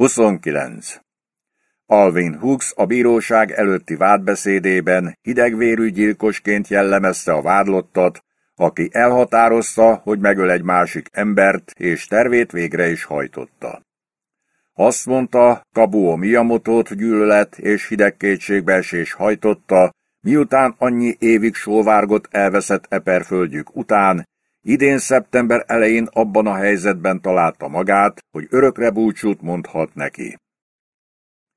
29. Alvin Hooks a bíróság előtti vádbeszédében hidegvérű gyilkosként jellemezte a vádlottat, aki elhatározta, hogy megöl egy másik embert, és tervét végre is hajtotta. Azt mondta, Kabuo Miyamotot gyűlölet és hideg kétségbeesés hajtotta, miután annyi évig sóvárgott elveszett eperföldjük után, Idén szeptember elején abban a helyzetben találta magát, hogy örökre búcsút mondhat neki.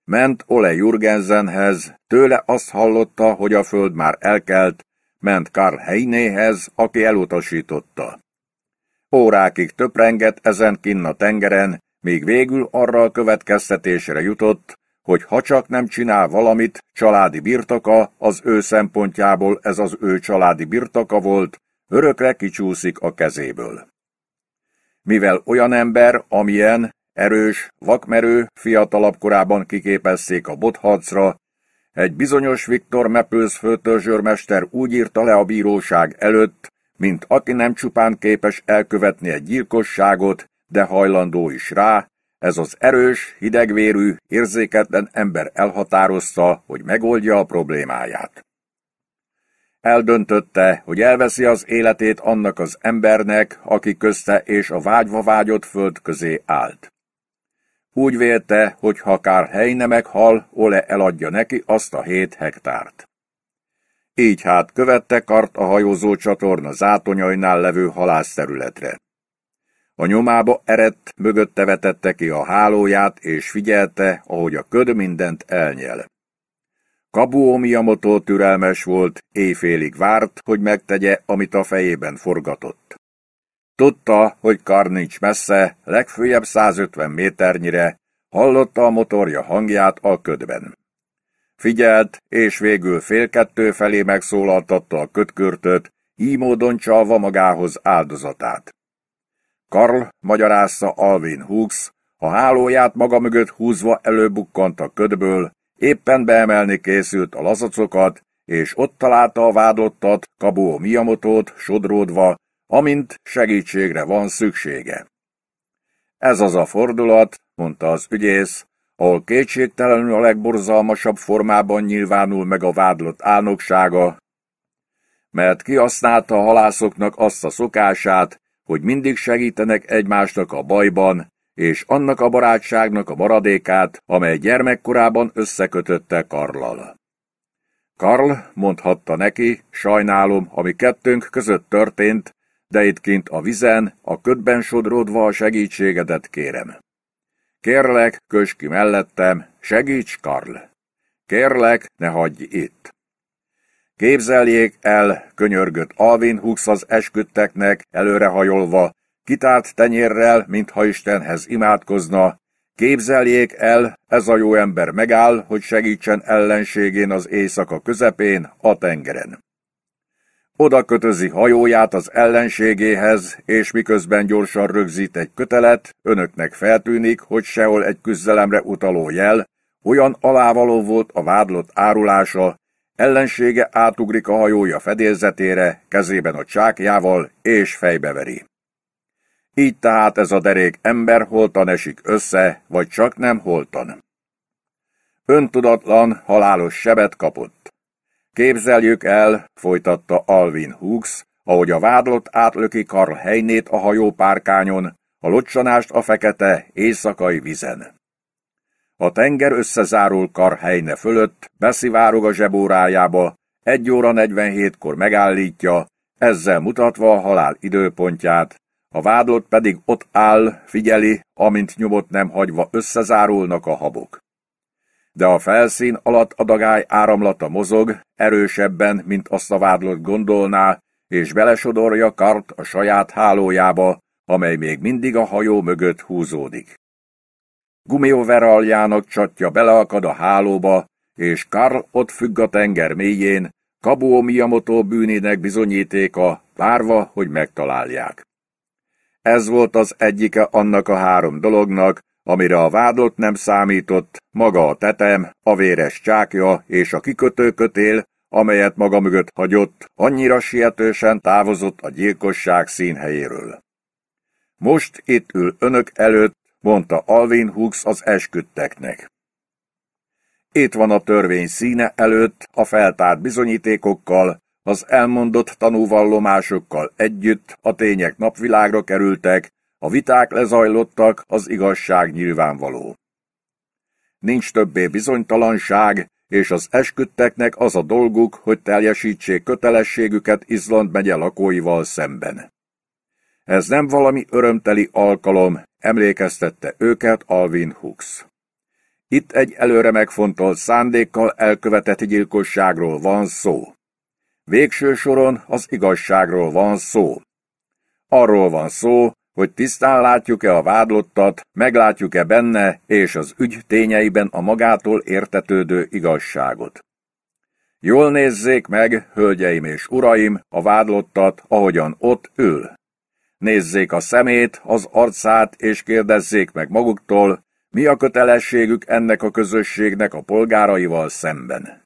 Ment Ole Jurgensenhez, tőle azt hallotta, hogy a föld már elkelt, ment Karl Heinéhez, aki elutasította. Órákig töprengett ezen kinn a tengeren, míg végül arra a következtetésre jutott, hogy ha csak nem csinál valamit, családi birtoka, az ő szempontjából ez az ő családi birtoka volt, örökre kicsúszik a kezéből. Mivel olyan ember, amilyen, erős, vakmerő, fiatalabb korában kiképezték a botharcra, egy bizonyos Viktor Mepőz főtörzsőrmester úgy írta le a bíróság előtt, mint aki nem csupán képes elkövetni egy gyilkosságot, de hajlandó is rá, ez az erős, hidegvérű, érzéketlen ember elhatározta, hogy megoldja a problémáját. Eldöntötte, hogy elveszi az életét annak az embernek, aki közte és a vágyva vágyott föld közé állt. Úgy vélte, hogy ha kár helyne meghal, Ole eladja neki azt a hét hektárt. Így hát követte kart a hajózó csatorna zátonyainál levő halászterületre. A nyomába eredt, mögötte vetette ki a hálóját, és figyelte, ahogy a köd mindent elnyel. Kabu Omiyamoto türelmes volt, éjfélig várt, hogy megtegye, amit a fejében forgatott. Tudta, hogy kar nincs messze, legfőjebb 150 méternyire, hallotta a motorja hangját a ködben. Figyelt, és végül fél kettő felé megszólaltatta a kötkörtöt, így módon csalva magához áldozatát. Karl magyarázza Alvin Hux, a hálóját maga mögött húzva előbukkant a ködből, Éppen beemelni készült a lazacokat, és ott találta a vádlottat, Kabó Miyamotót sodródva, amint segítségre van szüksége. Ez az a fordulat, mondta az ügyész, ahol kétségtelenül a legborzalmasabb formában nyilvánul meg a vádlott álnoksága, mert kihasználta a halászoknak azt a szokását, hogy mindig segítenek egymásnak a bajban, és annak a barátságnak a maradékát, amely gyermekkorában összekötötte Karlal. Karl mondhatta neki, sajnálom, ami kettőnk között történt, de itt kint a vizen, a ködben sodródva a segítségedet kérem. Kérlek, kösd ki mellettem, segíts, Karl! Kérlek, ne hagyj itt! Képzeljék el, könyörgött Alvin Hux az esküdteknek, előrehajolva, kitárt tenyérrel, mintha Istenhez imádkozna, Képzeljék el, ez a jó ember megáll, hogy segítsen ellenségén az éjszaka közepén, a tengeren. Oda kötözi hajóját az ellenségéhez, és miközben gyorsan rögzít egy kötelet, önöknek feltűnik, hogy sehol egy küzdelemre utaló jel, olyan alávaló volt a vádlott árulása, ellensége átugrik a hajója fedélzetére, kezében a csákjával, és fejbeveri. Így tehát ez a derék ember holtan esik össze, vagy csak nem holtan. Öntudatlan, halálos sebet kapott. Képzeljük el, folytatta Alvin Hooks, ahogy a vádlott átlöki Karl helynét a hajó párkányon, a locsanást a fekete, éjszakai vizen. A tenger összezárul Karl helyne fölött, beszivárog a zsebórájába, egy óra 47-kor megállítja, ezzel mutatva a halál időpontját, a vádlott pedig ott áll, figyeli, amint nyomot nem hagyva összezárulnak a habok. De a felszín alatt a dagály áramlata mozog, erősebben, mint azt a vádlott gondolná, és belesodorja kart a saját hálójába, amely még mindig a hajó mögött húzódik. aljának csatja beleakad a hálóba, és Karl ott függ a tenger mélyén, Kabuo Miyamoto bűnének bizonyítéka, várva, hogy megtalálják. Ez volt az egyike annak a három dolognak, amire a vádlott nem számított, maga a tetem, a véres csákja és a kikötőkötél, amelyet maga mögött hagyott, annyira sietősen távozott a gyilkosság színhelyéről. Most itt ül önök előtt, mondta Alvin Hux az esküdteknek. Itt van a törvény színe előtt a feltárt bizonyítékokkal, az elmondott tanúvallomásokkal együtt a tények napvilágra kerültek, a viták lezajlottak, az igazság nyilvánvaló. Nincs többé bizonytalanság, és az esküdteknek az a dolguk, hogy teljesítsék kötelességüket Izland megye lakóival szemben. Ez nem valami örömteli alkalom, emlékeztette őket Alvin Hooks. Itt egy előre megfontolt szándékkal elkövetett gyilkosságról van szó. Végső soron az igazságról van szó. Arról van szó, hogy tisztán látjuk-e a vádlottat, meglátjuk-e benne és az ügy tényeiben a magától értetődő igazságot. Jól nézzék meg, hölgyeim és uraim, a vádlottat, ahogyan ott ül. Nézzék a szemét, az arcát, és kérdezzék meg maguktól, mi a kötelességük ennek a közösségnek a polgáraival szemben.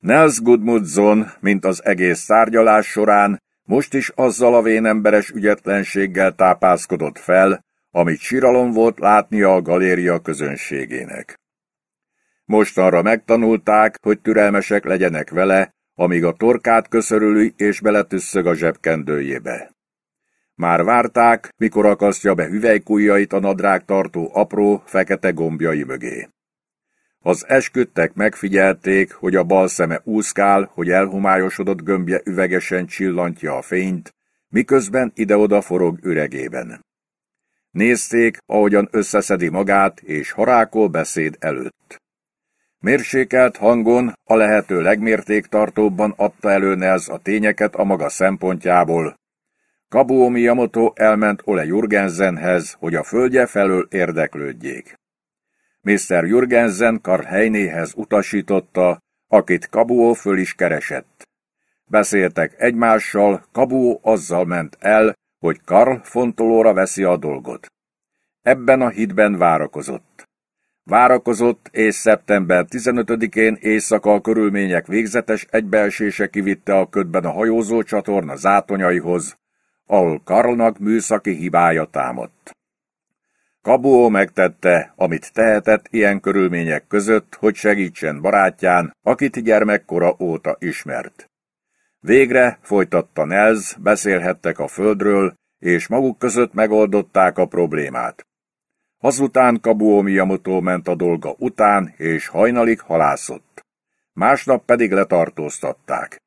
Nels Gudmundson, mint az egész tárgyalás során, most is azzal a vénemberes ügyetlenséggel tápászkodott fel, amit síralom volt látnia a galéria közönségének. Mostanra megtanulták, hogy türelmesek legyenek vele, amíg a torkát köszörülő és beletüsszög a zsebkendőjébe. Már várták, mikor akasztja be hüvelykújjait a nadrág tartó apró, fekete gombjai mögé. Az esküdtek megfigyelték, hogy a bal szeme úszkál, hogy elhomályosodott gömbje üvegesen csillantja a fényt, miközben ide-oda forog üregében. Nézték, ahogyan összeszedi magát, és harákol beszéd előtt. Mérsékelt hangon, a lehető legmértéktartóbban adta elő Nels a tényeket a maga szempontjából. Kabuomi Yamoto elment Ole Jurgenzenhez, hogy a földje felől érdeklődjék. Mr. Jürgensen Karl utasította, akit Kabuó föl is keresett. Beszéltek egymással, Kabuó azzal ment el, hogy Karl fontolóra veszi a dolgot. Ebben a hitben várakozott. Várakozott, és szeptember 15-én éjszaka a körülmények végzetes egybeesése kivitte a ködben a hajózó csatorna zátonyaihoz, ahol Karlnak műszaki hibája támadt. Kabuó megtette, amit tehetett ilyen körülmények között, hogy segítsen barátján, akit gyermekkora óta ismert. Végre, folytatta Nelz, beszélhettek a földről, és maguk között megoldották a problémát. Azután Kabuó Miyamoto ment a dolga után, és hajnalig halászott. Másnap pedig letartóztatták.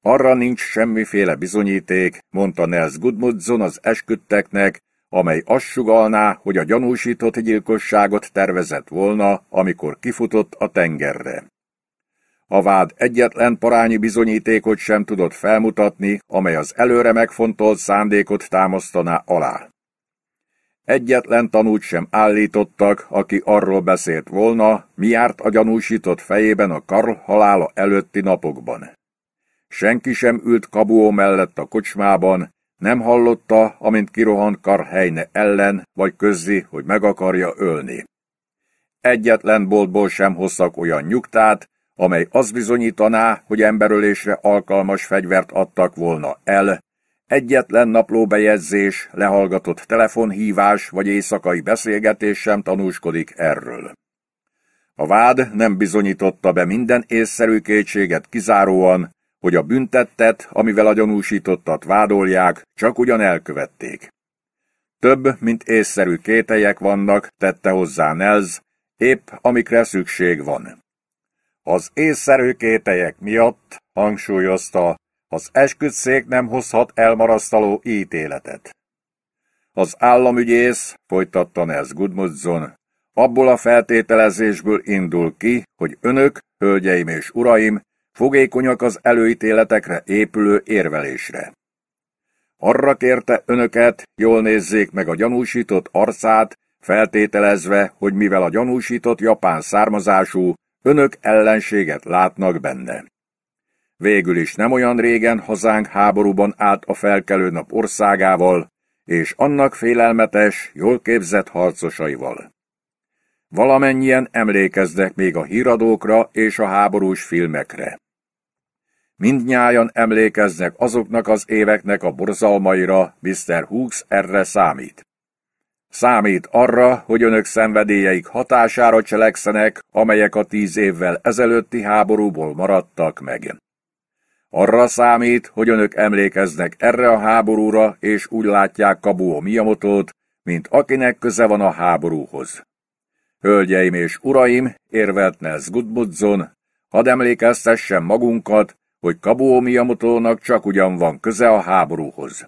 Arra nincs semmiféle bizonyíték, mondta Nels Gudmundson az esküdteknek, amely azt sugalná, hogy a gyanúsított gyilkosságot tervezett volna, amikor kifutott a tengerre. A vád egyetlen parányi bizonyítékot sem tudott felmutatni, amely az előre megfontolt szándékot támasztaná alá. Egyetlen tanút sem állítottak, aki arról beszélt volna, mi járt a gyanúsított fejében a Karl halála előtti napokban. Senki sem ült Kabuó mellett a kocsmában, nem hallotta, amint kirohant Karhelyne ellen, vagy közzi, hogy meg akarja ölni. Egyetlen boltból sem hoztak olyan nyugtát, amely az bizonyítaná, hogy emberölésre alkalmas fegyvert adtak volna el, egyetlen naplóbejegyzés, lehallgatott telefonhívás vagy éjszakai beszélgetés sem tanúskodik erről. A vád nem bizonyította be minden észszerű kétséget kizáróan, hogy a büntettet, amivel a gyanúsítottat vádolják, csak ugyan elkövették. Több, mint észszerű kételyek vannak, tette hozzá Nelz, épp amikre szükség van. Az észszerű kételyek miatt, hangsúlyozta, az esküdszék nem hozhat elmarasztaló ítéletet. Az államügyész, folytatta Nelz Gudmundson, abból a feltételezésből indul ki, hogy önök, hölgyeim és uraim, fogékonyak az előítéletekre épülő érvelésre. Arra kérte önöket, jól nézzék meg a gyanúsított arcát, feltételezve, hogy mivel a gyanúsított japán származású, önök ellenséget látnak benne. Végül is nem olyan régen hazánk háborúban állt a felkelő nap országával, és annak félelmetes, jól képzett harcosaival. Valamennyien emlékeznek még a híradókra és a háborús filmekre. Mindnyájan emlékeznek azoknak az éveknek a borzalmaira, Mr. Hughes erre számít. Számít arra, hogy önök szenvedélyeik hatására cselekszenek, amelyek a tíz évvel ezelőtti háborúból maradtak meg. Arra számít, hogy önök emlékeznek erre a háborúra, és úgy látják Kabuo Miyamotot, mint akinek köze van a háborúhoz. Hölgyeim és uraim, érvelt Nels Gudmudson, hadd emlékeztessen magunkat, hogy Kabuo Miyamotónak csak ugyan van köze a háborúhoz.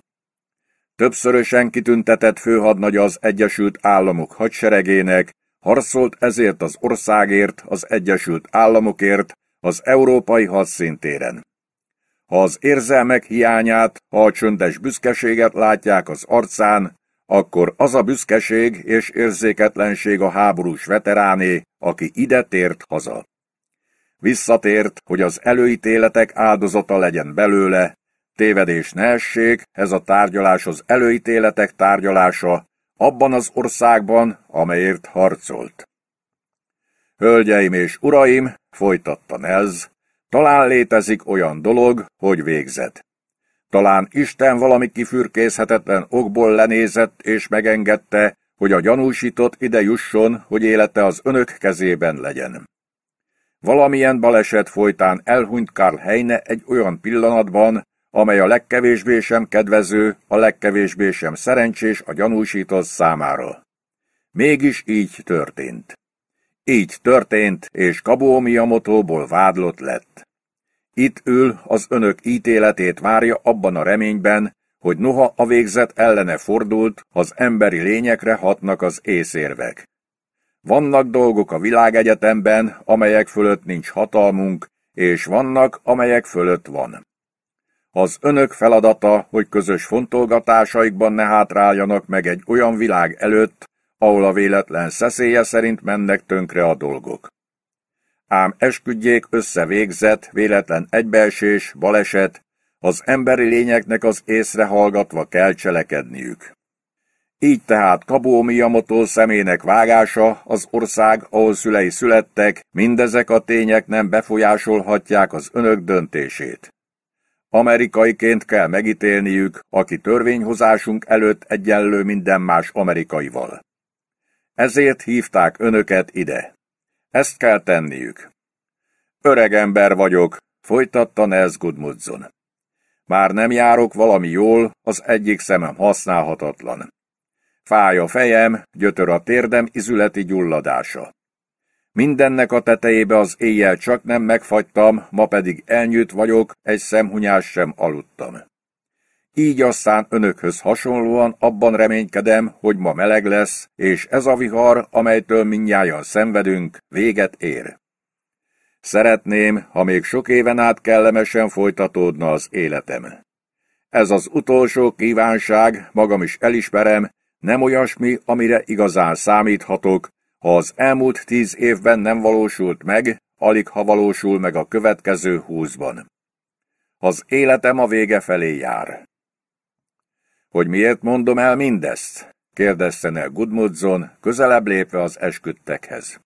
Többszörösen kitüntetett főhadnagy az Egyesült Államok hadseregének, harcolt ezért az országért, az Egyesült Államokért, az európai hadszintéren. Ha az érzelmek hiányát, ha a csöndes büszkeséget látják az arcán, akkor az a büszkeség és érzéketlenség a háborús veteráné, aki ide tért haza. Visszatért, hogy az előítéletek áldozata legyen belőle, tévedés ne essék, ez a tárgyalás az előítéletek tárgyalása, abban az országban, amelyért harcolt. Hölgyeim és uraim, folytatta Nelz, talán létezik olyan dolog, hogy végzet. Talán Isten valami kifürkészhetetlen okból lenézett és megengedte, hogy a gyanúsított ide jusson, hogy élete az önök kezében legyen. Valamilyen baleset folytán elhunyt Karl Heine egy olyan pillanatban, amely a legkevésbé sem kedvező, a legkevésbé sem szerencsés a gyanúsított számára. Mégis így történt. Így történt, és Kabó Miyamotóból vádlott lett. Itt ül, az önök ítéletét várja abban a reményben, hogy noha a végzet ellene fordult, az emberi lényekre hatnak az észérvek. Vannak dolgok a világegyetemben, amelyek fölött nincs hatalmunk, és vannak, amelyek fölött van. Az önök feladata, hogy közös fontolgatásaikban ne hátráljanak meg egy olyan világ előtt, ahol a véletlen szeszélye szerint mennek tönkre a dolgok ám esküdjék összevégzett, véletlen egybeesés, baleset, az emberi lényeknek az észre hallgatva kell cselekedniük. Így tehát Kabó Miyamoto szemének vágása, az ország, ahol szülei születtek, mindezek a tények nem befolyásolhatják az önök döntését. Amerikaiként kell megítélniük, aki törvényhozásunk előtt egyenlő minden más amerikaival. Ezért hívták önöket ide. Ezt kell tenniük. Öreg ember vagyok, folytatta Nels Gudmundson. Már nem járok valami jól, az egyik szemem használhatatlan. Fáj a fejem, gyötör a térdem izületi gyulladása. Mindennek a tetejébe az éjjel csak nem megfagytam, ma pedig elnyűt vagyok, egy szemhunyás sem aludtam. Így aztán önökhöz hasonlóan abban reménykedem, hogy ma meleg lesz, és ez a vihar, amelytől mindnyájan szenvedünk, véget ér. Szeretném, ha még sok éven át kellemesen folytatódna az életem. Ez az utolsó kívánság, magam is elismerem, nem olyasmi, amire igazán számíthatok, ha az elmúlt tíz évben nem valósult meg, alig ha valósul meg a következő húszban. Az életem a vége felé jár. Hogy miért mondom el mindezt? kérdezte el Gudmudzon, közelebb lépve az esküdtekhez.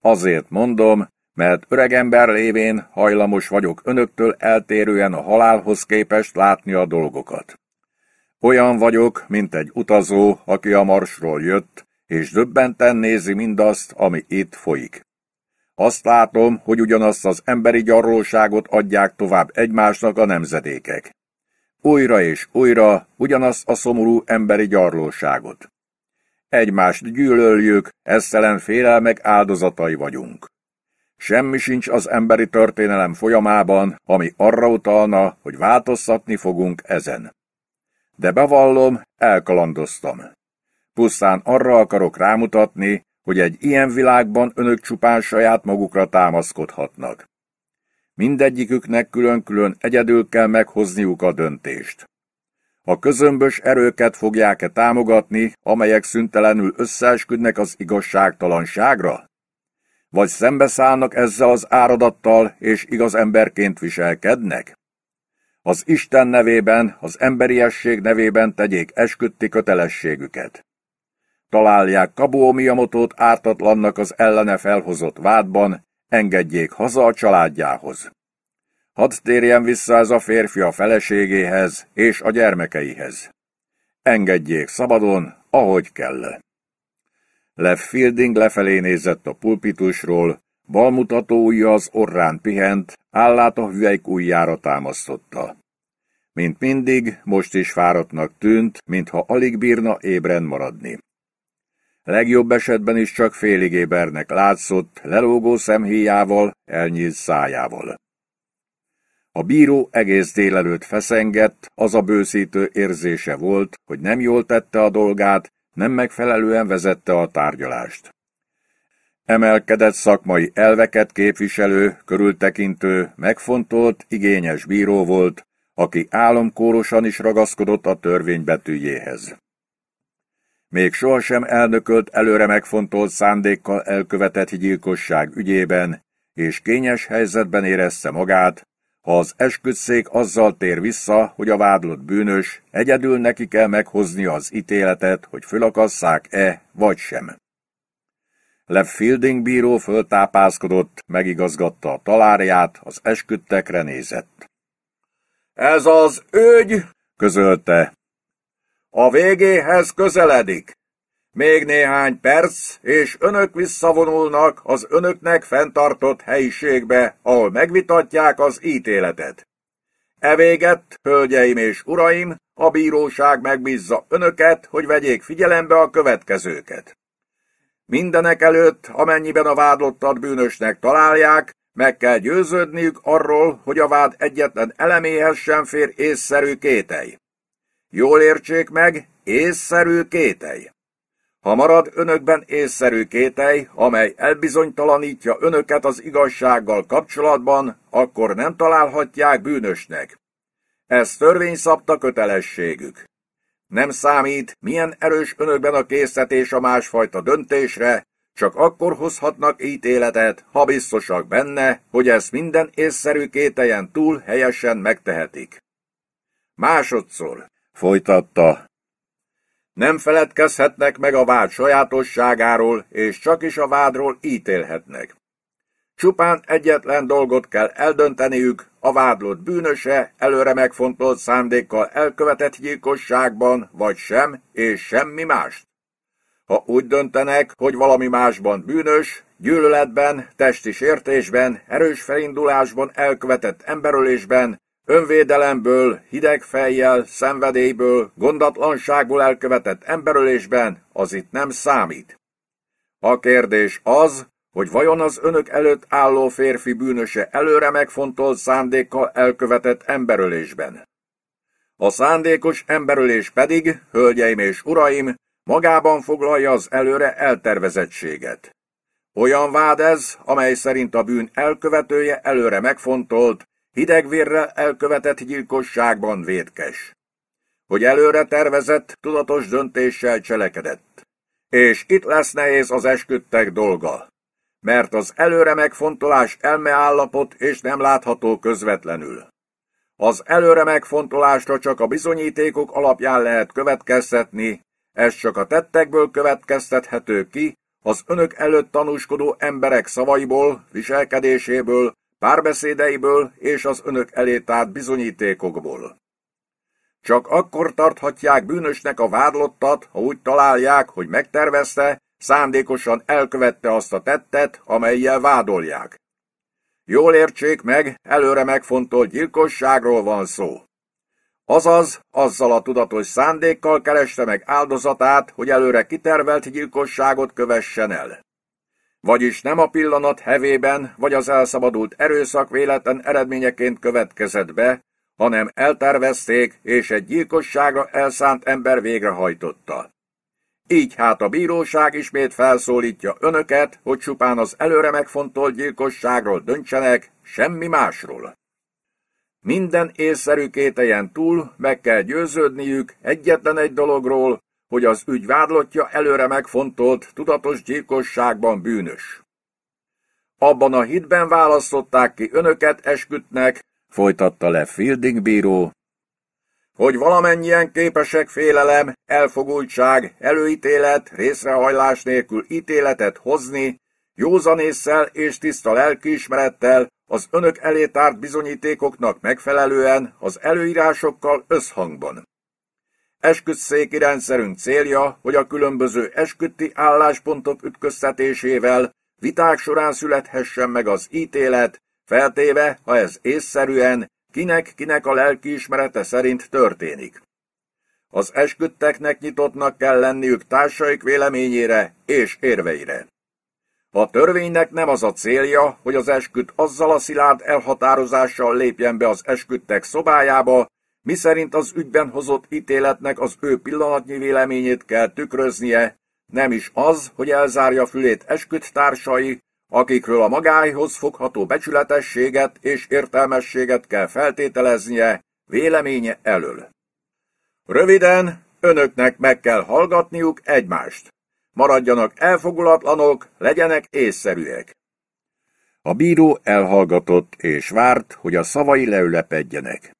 Azért mondom, mert öregember lévén hajlamos vagyok önöktől eltérően a halálhoz képest látni a dolgokat. Olyan vagyok, mint egy utazó, aki a marsról jött, és döbbenten nézi mindazt, ami itt folyik. Azt látom, hogy ugyanazt az emberi gyarlóságot adják tovább egymásnak a nemzedékek. Újra és újra ugyanaz a szomorú emberi gyarlóságot. Egymást gyűlöljük, eszelen félelmek áldozatai vagyunk. Semmi sincs az emberi történelem folyamában, ami arra utalna, hogy változtatni fogunk ezen. De bevallom, elkalandoztam. Pusztán arra akarok rámutatni, hogy egy ilyen világban önök csupán saját magukra támaszkodhatnak. Mindegyiküknek külön-külön egyedül kell meghozniuk a döntést. A közömbös erőket fogják-e támogatni, amelyek szüntelenül összeesküdnek az igazságtalanságra? Vagy szembeszállnak ezzel az áradattal, és igaz emberként viselkednek? Az Isten nevében, az emberiesség nevében tegyék esküdti kötelességüket. Találják Kabó Miyamotót ártatlannak az ellene felhozott vádban, engedjék haza a családjához. Hadd térjen vissza ez a férfi a feleségéhez és a gyermekeihez. Engedjék szabadon, ahogy kell. Lev Fielding lefelé nézett a pulpitusról, balmutató ujja az orrán pihent, állát a hüvelyk ujjára támasztotta. Mint mindig, most is fáradtnak tűnt, mintha alig bírna ébren maradni. Legjobb esetben is csak félig ébernek látszott, lelógó szemhéjával, elnyílt szájával. A bíró egész délelőtt feszengett, az a bőszítő érzése volt, hogy nem jól tette a dolgát, nem megfelelően vezette a tárgyalást. Emelkedett szakmai elveket képviselő, körültekintő, megfontolt, igényes bíró volt, aki álomkórosan is ragaszkodott a törvény betűjéhez még sohasem elnökölt előre megfontolt szándékkal elkövetett gyilkosság ügyében, és kényes helyzetben érezze magát, ha az esküdszék azzal tér vissza, hogy a vádlott bűnös, egyedül neki kell meghozni az ítéletet, hogy fölakasszák-e vagy sem. Lev Fielding bíró föltápászkodott, megigazgatta a talárját, az esküdtekre nézett. Ez az ügy, közölte, a végéhez közeledik. Még néhány perc, és önök visszavonulnak az önöknek fenntartott helyiségbe, ahol megvitatják az ítéletet. E véget, hölgyeim és uraim, a bíróság megbízza önöket, hogy vegyék figyelembe a következőket. Mindenek előtt, amennyiben a vádlottat bűnösnek találják, meg kell győződniük arról, hogy a vád egyetlen eleméhez sem fér észszerű kételj. Jól értsék meg, észszerű kételj. Ha marad önökben észszerű kételj, amely elbizonytalanítja önöket az igazsággal kapcsolatban, akkor nem találhatják bűnösnek. Ez törvény szabta kötelességük. Nem számít, milyen erős önökben a készítés a másfajta döntésre, csak akkor hozhatnak ítéletet, ha biztosak benne, hogy ezt minden észszerű kételjen túl helyesen megtehetik. Másodszor, Folytatta. Nem feledkezhetnek meg a vád sajátosságáról, és csak is a vádról ítélhetnek. Csupán egyetlen dolgot kell eldönteniük, a vádlott bűnöse előre megfontolt szándékkal elkövetett gyilkosságban, vagy sem, és semmi mást. Ha úgy döntenek, hogy valami másban bűnös, gyűlöletben, testi sértésben, erős felindulásban elkövetett emberölésben, Önvédelemből, hideg fejjel, szenvedélyből, gondatlanságból elkövetett emberölésben az itt nem számít. A kérdés az, hogy vajon az önök előtt álló férfi bűnöse előre megfontolt szándékkal elkövetett emberölésben. A szándékos emberölés pedig, hölgyeim és uraim, magában foglalja az előre eltervezettséget. Olyan vád ez, amely szerint a bűn elkövetője előre megfontolt, hidegvérrel elkövetett gyilkosságban vétkes, hogy előre tervezett, tudatos döntéssel cselekedett. És itt lesz nehéz az esküdtek dolga, mert az előre megfontolás elmeállapot és nem látható közvetlenül. Az előre megfontolásra csak a bizonyítékok alapján lehet következtetni, ez csak a tettekből következtethető ki, az önök előtt tanúskodó emberek szavaiból, viselkedéséből párbeszédeiből és az önök elé tárt bizonyítékokból. Csak akkor tarthatják bűnösnek a vádlottat, ha úgy találják, hogy megtervezte, szándékosan elkövette azt a tettet, amelyel vádolják. Jól értsék meg, előre megfontolt gyilkosságról van szó. Azaz, azzal a tudatos szándékkal kereste meg áldozatát, hogy előre kitervelt gyilkosságot kövessen el vagyis nem a pillanat hevében vagy az elszabadult erőszak véletlen eredményeként következett be, hanem eltervezték és egy gyilkosságra elszánt ember végrehajtotta. Így hát a bíróság ismét felszólítja önöket, hogy csupán az előre megfontolt gyilkosságról döntsenek, semmi másról. Minden észszerű kételjen túl meg kell győződniük egyetlen egy dologról, hogy az ügy vádlottja előre megfontolt tudatos gyilkosságban bűnös. Abban a hitben választották ki önöket eskütnek, folytatta le Fielding bíró, hogy valamennyien képesek félelem, elfogultság, előítélet, részrehajlás nélkül ítéletet hozni, józanésszel és tiszta lelkiismerettel az önök elé tárt bizonyítékoknak megfelelően az előírásokkal összhangban. Esküdszéki rendszerünk célja, hogy a különböző esküdti álláspontok ütköztetésével viták során születhessen meg az ítélet, feltéve, ha ez észszerűen, kinek-kinek a lelkiismerete szerint történik. Az esküdteknek nyitottnak kell lenniük társaik véleményére és érveire. A törvénynek nem az a célja, hogy az esküt azzal a szilárd elhatározással lépjen be az esküdtek szobájába, miszerint az ügyben hozott ítéletnek az ő pillanatnyi véleményét kell tükröznie, nem is az, hogy elzárja fülét társai, akikről a magáihoz fogható becsületességet és értelmességet kell feltételeznie véleménye elől. Röviden, önöknek meg kell hallgatniuk egymást. Maradjanak elfogulatlanok, legyenek észszerűek. A bíró elhallgatott és várt, hogy a szavai leülepedjenek.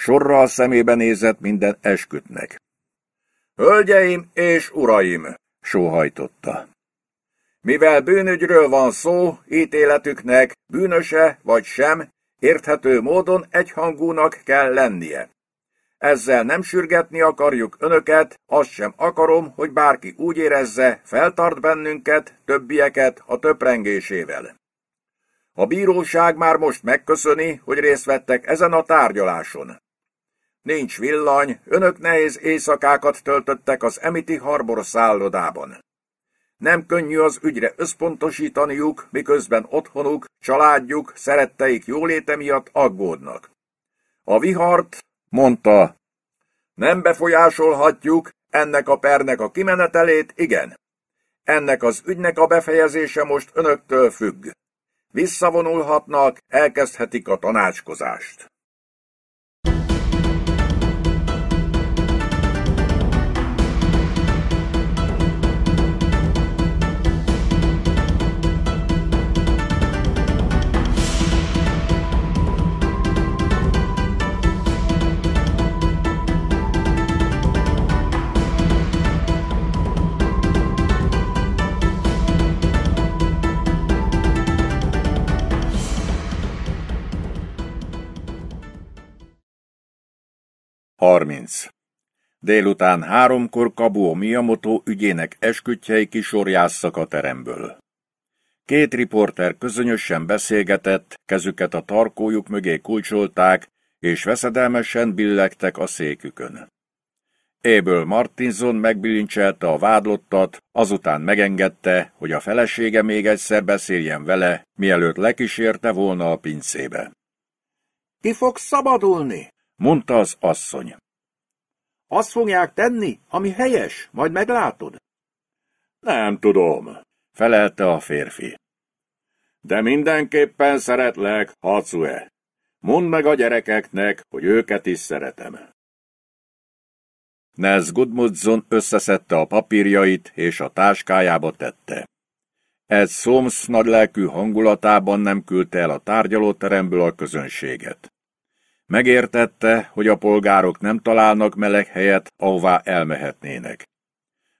Sorra a szemébe nézett minden eskütnek. Hölgyeim és uraim! sóhajtotta. Mivel bűnügyről van szó, ítéletüknek bűnöse vagy sem, érthető módon egyhangúnak kell lennie. Ezzel nem sürgetni akarjuk önöket, azt sem akarom, hogy bárki úgy érezze, feltart bennünket, többieket a töprengésével. A bíróság már most megköszöni, hogy részt vettek ezen a tárgyaláson nincs villany, önök nehéz éjszakákat töltöttek az emiti harbor szállodában. Nem könnyű az ügyre összpontosítaniuk, miközben otthonuk, családjuk, szeretteik jóléte miatt aggódnak. A vihart, mondta, nem befolyásolhatjuk, ennek a pernek a kimenetelét igen. Ennek az ügynek a befejezése most önöktől függ. Visszavonulhatnak, elkezdhetik a tanácskozást. 30. Délután háromkor Kabuo Miyamoto ügyének esküdtjei kisorjásszak a teremből. Két riporter közönösen beszélgetett, kezüket a tarkójuk mögé kulcsolták, és veszedelmesen billegtek a székükön. Éből Martinson megbilincselte a vádlottat, azután megengedte, hogy a felesége még egyszer beszéljen vele, mielőtt lekísérte volna a pincébe. Ki fog szabadulni? mondta az asszony. Azt fogják tenni, ami helyes, majd meglátod. Nem tudom, felelte a férfi. De mindenképpen szeretlek, Hacue. Mondd meg a gyerekeknek, hogy őket is szeretem. Nels Gudmundsson összeszedte a papírjait, és a táskájába tette. Ez Szomsz nagylelkű hangulatában nem küldte el a tárgyalóteremből a közönséget. Megértette, hogy a polgárok nem találnak meleg helyet, ahová elmehetnének.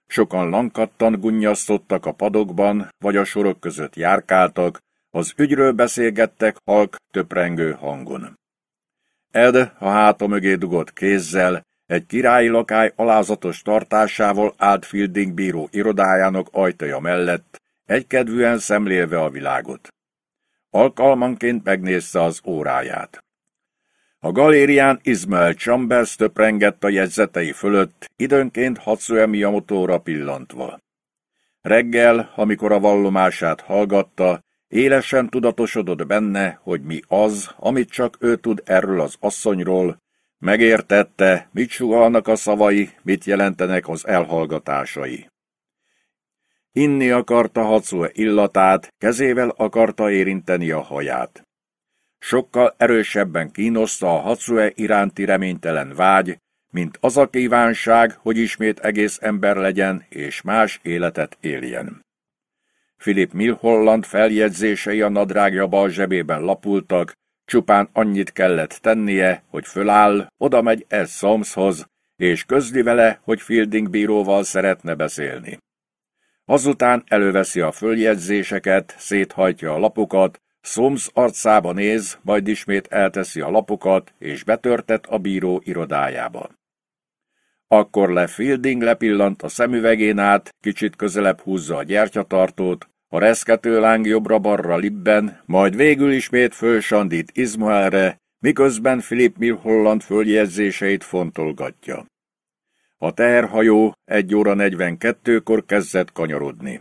Sokan lankattan gunnyasztottak a padokban, vagy a sorok között járkáltak, az ügyről beszélgettek halk, töprengő hangon. Ed a háta mögé dugott kézzel, egy királyi lakály alázatos tartásával állt Fielding bíró irodájának ajtaja mellett, egykedvűen szemlélve a világot. Alkalmanként megnézte az óráját. A galérián Ismael Chambers töprengett a jegyzetei fölött, időnként Hatsuya Miyamoto-ra pillantva. Reggel, amikor a vallomását hallgatta, élesen tudatosodott benne, hogy mi az, amit csak ő tud erről az asszonyról, megértette, mit sugalnak a szavai, mit jelentenek az elhallgatásai. Inni akarta Hatsue illatát, kezével akarta érinteni a haját sokkal erősebben kínoszta a Hatsue iránti reménytelen vágy, mint az a kívánság, hogy ismét egész ember legyen és más életet éljen. Philip Milholland feljegyzései a nadrágja bal zsebében lapultak, csupán annyit kellett tennie, hogy föláll, oda megy ez Szomszhoz, és közli vele, hogy Fielding bíróval szeretne beszélni. Azután előveszi a följegyzéseket, széthajtja a lapokat, Szomsz arcába néz, majd ismét elteszi a lapokat, és betörtet a bíró irodájába. Akkor le Fielding lepillant a szemüvegén át, kicsit közelebb húzza a gyertyatartót, a reszkető láng jobbra-balra libben, majd végül ismét fölsandít Izmaelre, miközben Philip Milholland följegyzéseit fontolgatja. A teherhajó egy óra 42-kor kezdett kanyarodni.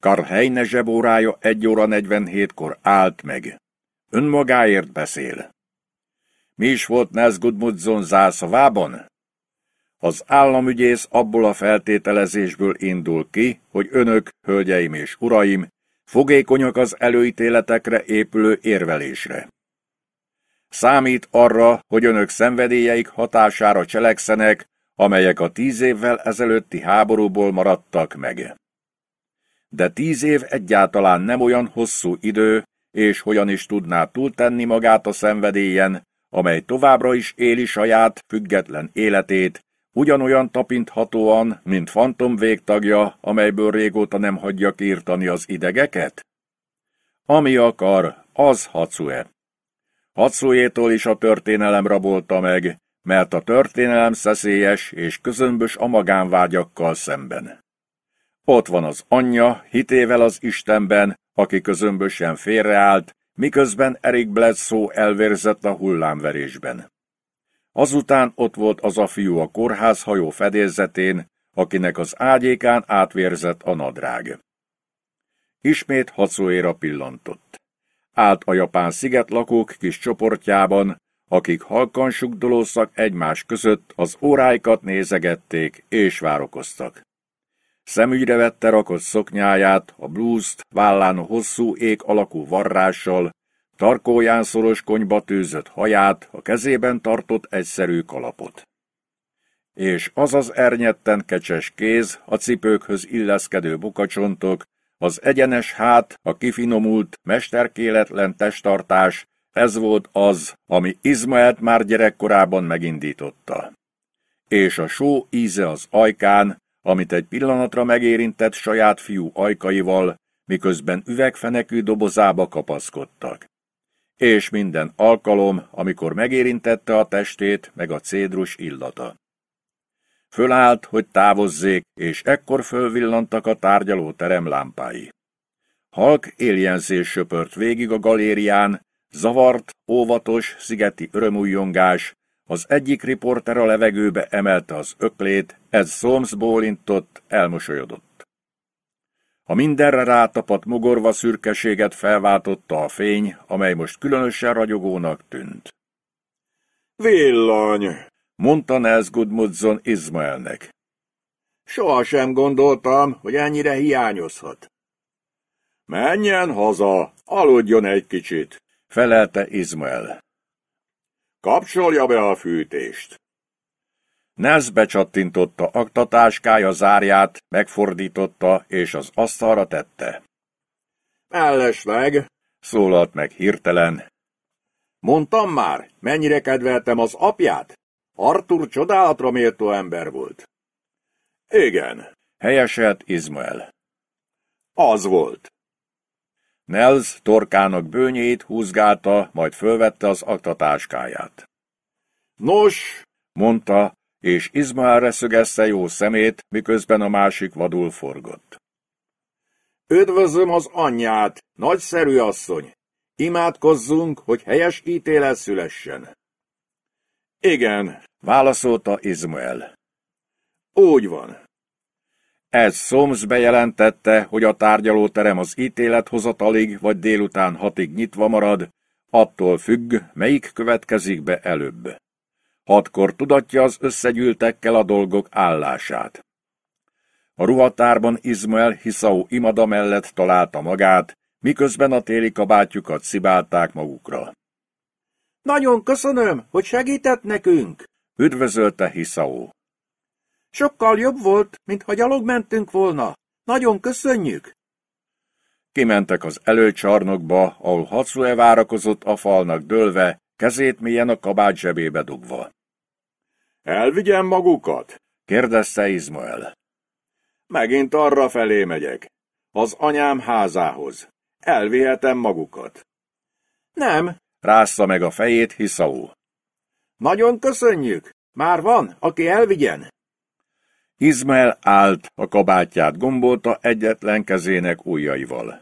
Karl Heine zsebórája egy óra 47-kor állt meg. Önmagáért beszél. Mi is volt Nesgudmudzon zászavában? Az államügyész abból a feltételezésből indul ki, hogy önök, hölgyeim és uraim, fogékonyak az előítéletekre épülő érvelésre. Számít arra, hogy önök szenvedélyeik hatására cselekszenek, amelyek a tíz évvel ezelőtti háborúból maradtak meg de tíz év egyáltalán nem olyan hosszú idő, és hogyan is tudná túltenni magát a szenvedélyen, amely továbbra is éli saját, független életét, ugyanolyan tapinthatóan, mint fantom végtagja, amelyből régóta nem hagyja kiirtani az idegeket? Ami akar, az Hacue. Hacuétól is a történelem rabolta meg, mert a történelem szeszélyes és közömbös a magánvágyakkal szemben. Ott van az anyja, hitével az Istenben, aki közömbösen félreállt, miközben Erik Bledsoe elvérzett a hullámverésben. Azután ott volt az a fiú a kórház hajó fedélzetén, akinek az ágyékán átvérzett a nadrág. Ismét hacóéra pillantott. Állt a japán szigetlakók kis csoportjában, akik halkan sugdolóztak egymás között, az óráikat nézegették és várokoztak. Szemügyre vette rakott szoknyáját, a blúzt, vállán hosszú ék alakú varrással, tarkóján szoros konyba tűzött haját, a kezében tartott egyszerű kalapot. És az az ernyetten kecses kéz, a cipőkhöz illeszkedő bukacsontok, az egyenes hát, a kifinomult, mesterkéletlen testtartás, ez volt az, ami Izmaelt már gyerekkorában megindította. És a só íze az ajkán, amit egy pillanatra megérintett saját fiú ajkaival, miközben üvegfenekű dobozába kapaszkodtak. És minden alkalom, amikor megérintette a testét, meg a cédrus illata. Fölállt, hogy távozzék, és ekkor fölvillantak a tárgyalóterem lámpái. Halk éljenzés söpört végig a galérián, zavart, óvatos, szigeti örömújongás, az egyik riporter a levegőbe emelte az öklét, ez Szomsz bólintott, elmosolyodott. A mindenre rátapadt mogorva szürkeséget felváltotta a fény, amely most különösen ragyogónak tűnt. Villany, mondta Nels Gudmudson Izmaelnek. Sohasem gondoltam, hogy ennyire hiányozhat. Menjen haza, aludjon egy kicsit, felelte Izmael. Kapcsolja be a fűtést! Nels becsattintotta aktatáskája zárját, megfordította és az asztalra tette. Elles meg! szólalt meg hirtelen. Mondtam már, mennyire kedveltem az apját? Artur csodálatra méltó ember volt. Igen, helyeselt Izmael. Az volt. Nels torkának bőnyét húzgálta, majd fölvette az aktatáskáját. Nos, mondta, és Izmaelre szögezte jó szemét, miközben a másik vadul forgott. Üdvözlöm az anyját, nagyszerű asszony! Imádkozzunk, hogy helyes ítélet szülessen. Igen, válaszolta Izmael. Úgy van. Ez szomsz bejelentette, hogy a tárgyalóterem az ítélethozatalig vagy délután hatig nyitva marad, attól függ, melyik következik be előbb. Hatkor tudatja az összegyűltekkel a dolgok állását. A ruhatárban Izmael Hiszau imada mellett találta magát, miközben a téli kabátjukat szibálták magukra. Nagyon köszönöm, hogy segített nekünk, üdvözölte Hiszau. Sokkal jobb volt, ha gyalog mentünk volna. Nagyon köszönjük! Kimentek az előcsarnokba, ahol Hatsue várakozott a falnak dőlve, kezét mélyen a kabát zsebébe dugva. Elvigyem magukat? kérdezte Izmael. Megint arra felé megyek. Az anyám házához. Elvihetem magukat. Nem, rászta meg a fejét Hiszaú. Nagyon köszönjük! Már van, aki elvigyen! Izmael állt, a kabátját gombolta egyetlen kezének ujjaival.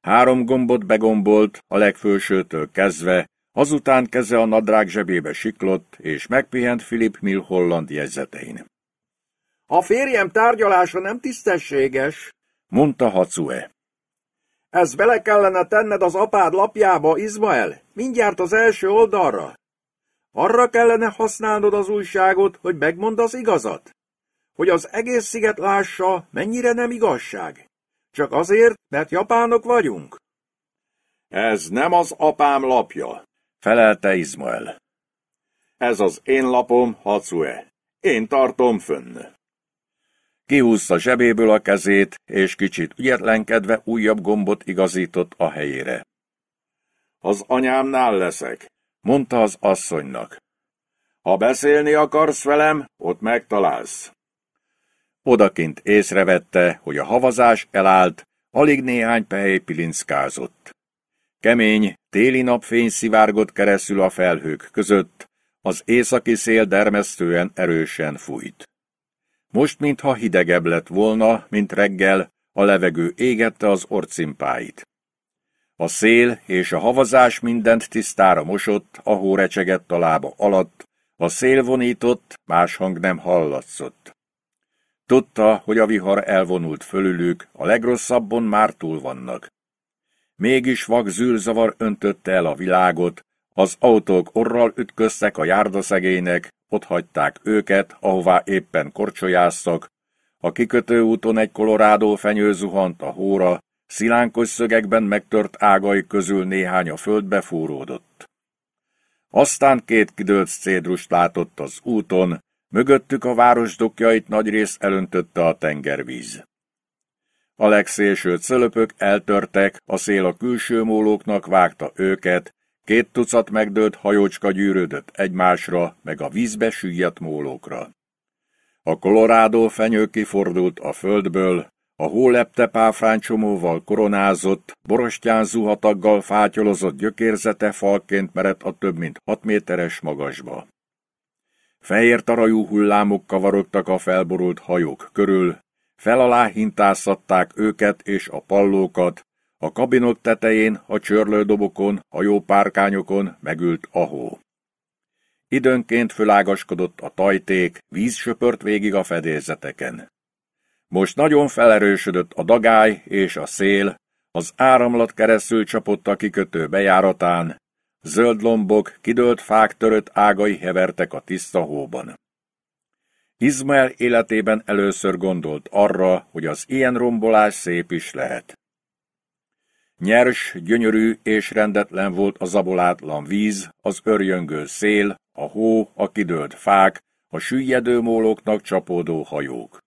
Három gombot begombolt, a legfősőtől kezdve, azután keze a nadrág zsebébe siklott, és megpihent Philip Mill Holland jegyzetein. A férjem tárgyalása nem tisztességes, mondta Hacue. Ez bele kellene tenned az apád lapjába, Izmael, mindjárt az első oldalra. Arra kellene használnod az újságot, hogy megmond az igazat hogy az egész sziget lássa, mennyire nem igazság. Csak azért, mert japánok vagyunk. Ez nem az apám lapja, felelte Izmael. Ez az én lapom, Hacue. Én tartom fönn. Kihúzta zsebéből a kezét, és kicsit ügyetlenkedve újabb gombot igazított a helyére. Az anyámnál leszek, mondta az asszonynak. Ha beszélni akarsz velem, ott megtalálsz. Odakint észrevette, hogy a havazás elállt, alig néhány pehely pilinszkázott. Kemény, téli napfény szivárgott keresztül a felhők között, az északi szél dermesztően erősen fújt. Most, mintha hidegebb lett volna, mint reggel, a levegő égette az orcimpáit. A szél és a havazás mindent tisztára mosott, a hó a lába alatt, a szél vonított, más hang nem hallatszott. Tudta, hogy a vihar elvonult fölülük, a legrosszabbon már túl vannak. Mégis vak zűrzavar öntötte el a világot, az autók orral ütköztek a járdaszegének, ott hagyták őket, ahová éppen korcsolyáztak, a kikötő úton egy kolorádó fenyő zuhant a hóra, szilánkos szögekben megtört ágai közül néhány a földbe fúródott. Aztán két kidőlt cédrust látott az úton, Mögöttük a város dokjait nagyrészt elöntötte a tengervíz. A legszélső cölöpök eltörtek, a szél a külső mólóknak vágta őket, két tucat megdőlt hajócska gyűrődött egymásra, meg a vízbe süllyedt mólókra. A kolorádó fenyő kifordult a földből, a hólepte páfráncsomóval koronázott, borostyán zuhataggal fátyolozott gyökérzete falként merett a több mint hat méteres magasba. Fehér tarajú hullámok kavarogtak a felborult hajók körül, felalá hintászatták őket és a pallókat, a kabinok tetején, a csörlődobokon, párkányokon megült a hó. Időnként fölágaskodott a tajték, víz söpört végig a fedélzeteken. Most nagyon felerősödött a dagály és a szél, az áramlat keresztül csapott a kikötő bejáratán, Zöld lombok, kidőlt fák törött ágai hevertek a tiszta hóban. Izmael életében először gondolt arra, hogy az ilyen rombolás szép is lehet. Nyers, gyönyörű és rendetlen volt a zabolátlan víz, az örjöngő szél, a hó, a kidőlt fák, a süllyedő mólóknak csapódó hajók.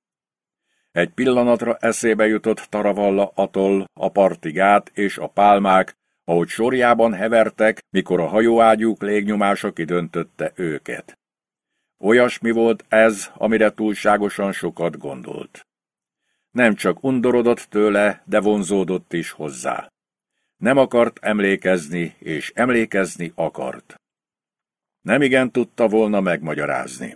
Egy pillanatra eszébe jutott Taravalla atoll, a partigát és a pálmák, ahogy sorjában hevertek, mikor a hajóágyúk légnyomása kidöntötte őket. Olyasmi volt ez, amire túlságosan sokat gondolt. Nem csak undorodott tőle, de vonzódott is hozzá. Nem akart emlékezni, és emlékezni akart. Nem igen tudta volna megmagyarázni.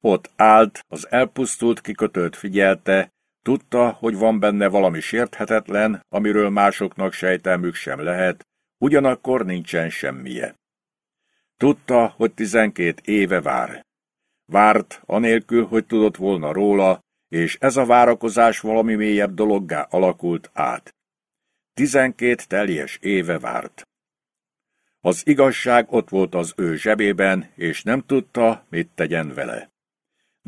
Ott állt, az elpusztult kikötőt figyelte, Tudta, hogy van benne valami sérthetetlen, amiről másoknak sejtelmük sem lehet, ugyanakkor nincsen semmije. Tudta, hogy tizenkét éve vár. Várt, anélkül, hogy tudott volna róla, és ez a várakozás valami mélyebb dologgá alakult át. Tizenkét teljes éve várt. Az igazság ott volt az ő zsebében, és nem tudta, mit tegyen vele.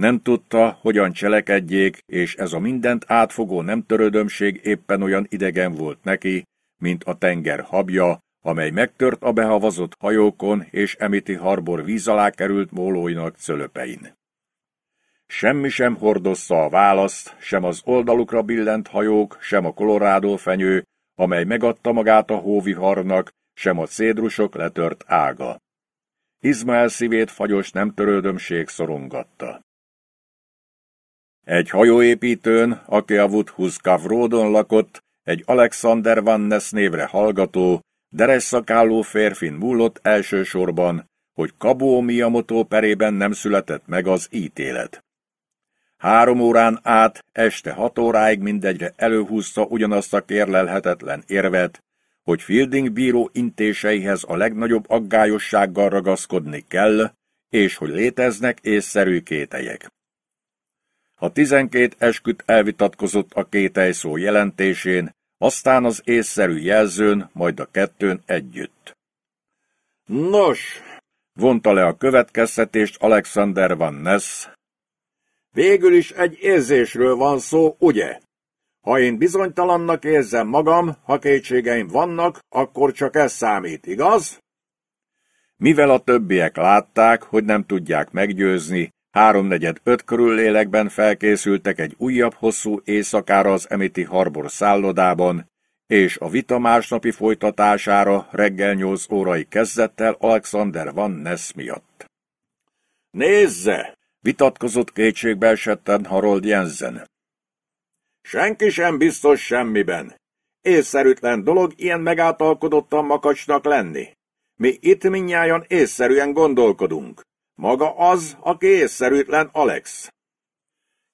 Nem tudta, hogyan cselekedjék, és ez a mindent átfogó nem törődömség éppen olyan idegen volt neki, mint a tenger habja, amely megtört a behavazott hajókon és Emiti Harbor víz alá került mólóinak cölöpein. Semmi sem hordozza a választ, sem az oldalukra billent hajók, sem a kolorádó fenyő, amely megadta magát a hóviharnak, sem a cédrusok letört ága. Izmael szívét fagyos nem törődömség szorongatta. Egy hajóépítőn, aki a Woodhus Kavródon lakott, egy Alexander Ness névre hallgató, deres szakálló férfin múlott elsősorban, hogy Kabó Miyamoto perében nem született meg az ítélet. Három órán át, este hat óráig mindegyre előhúzta ugyanazt a kérlelhetetlen érvet, hogy Fielding bíró intéseihez a legnagyobb aggályossággal ragaszkodni kell, és hogy léteznek észszerű kételyek. A tizenkét esküt elvitatkozott a két szó jelentésén, aztán az észszerű jelzőn, majd a kettőn együtt. Nos, vonta le a következtetést Alexander Van Ness. Végül is egy érzésről van szó, ugye? Ha én bizonytalannak érzem magam, ha kétségeim vannak, akkor csak ez számít, igaz? Mivel a többiek látták, hogy nem tudják meggyőzni, Háromnegyed öt körül lélekben felkészültek egy újabb hosszú éjszakára az emiti harbor szállodában, és a vita másnapi folytatására reggel nyolc órai kezdettel Alexander Van Ness miatt. Nézze! vitatkozott kétségbe esetten Harold Jensen. Senki sem biztos semmiben. Észszerűtlen dolog ilyen megátalkodottan makacsnak lenni. Mi itt minnyáján észszerűen gondolkodunk. Maga az, aki észszerűtlen Alex.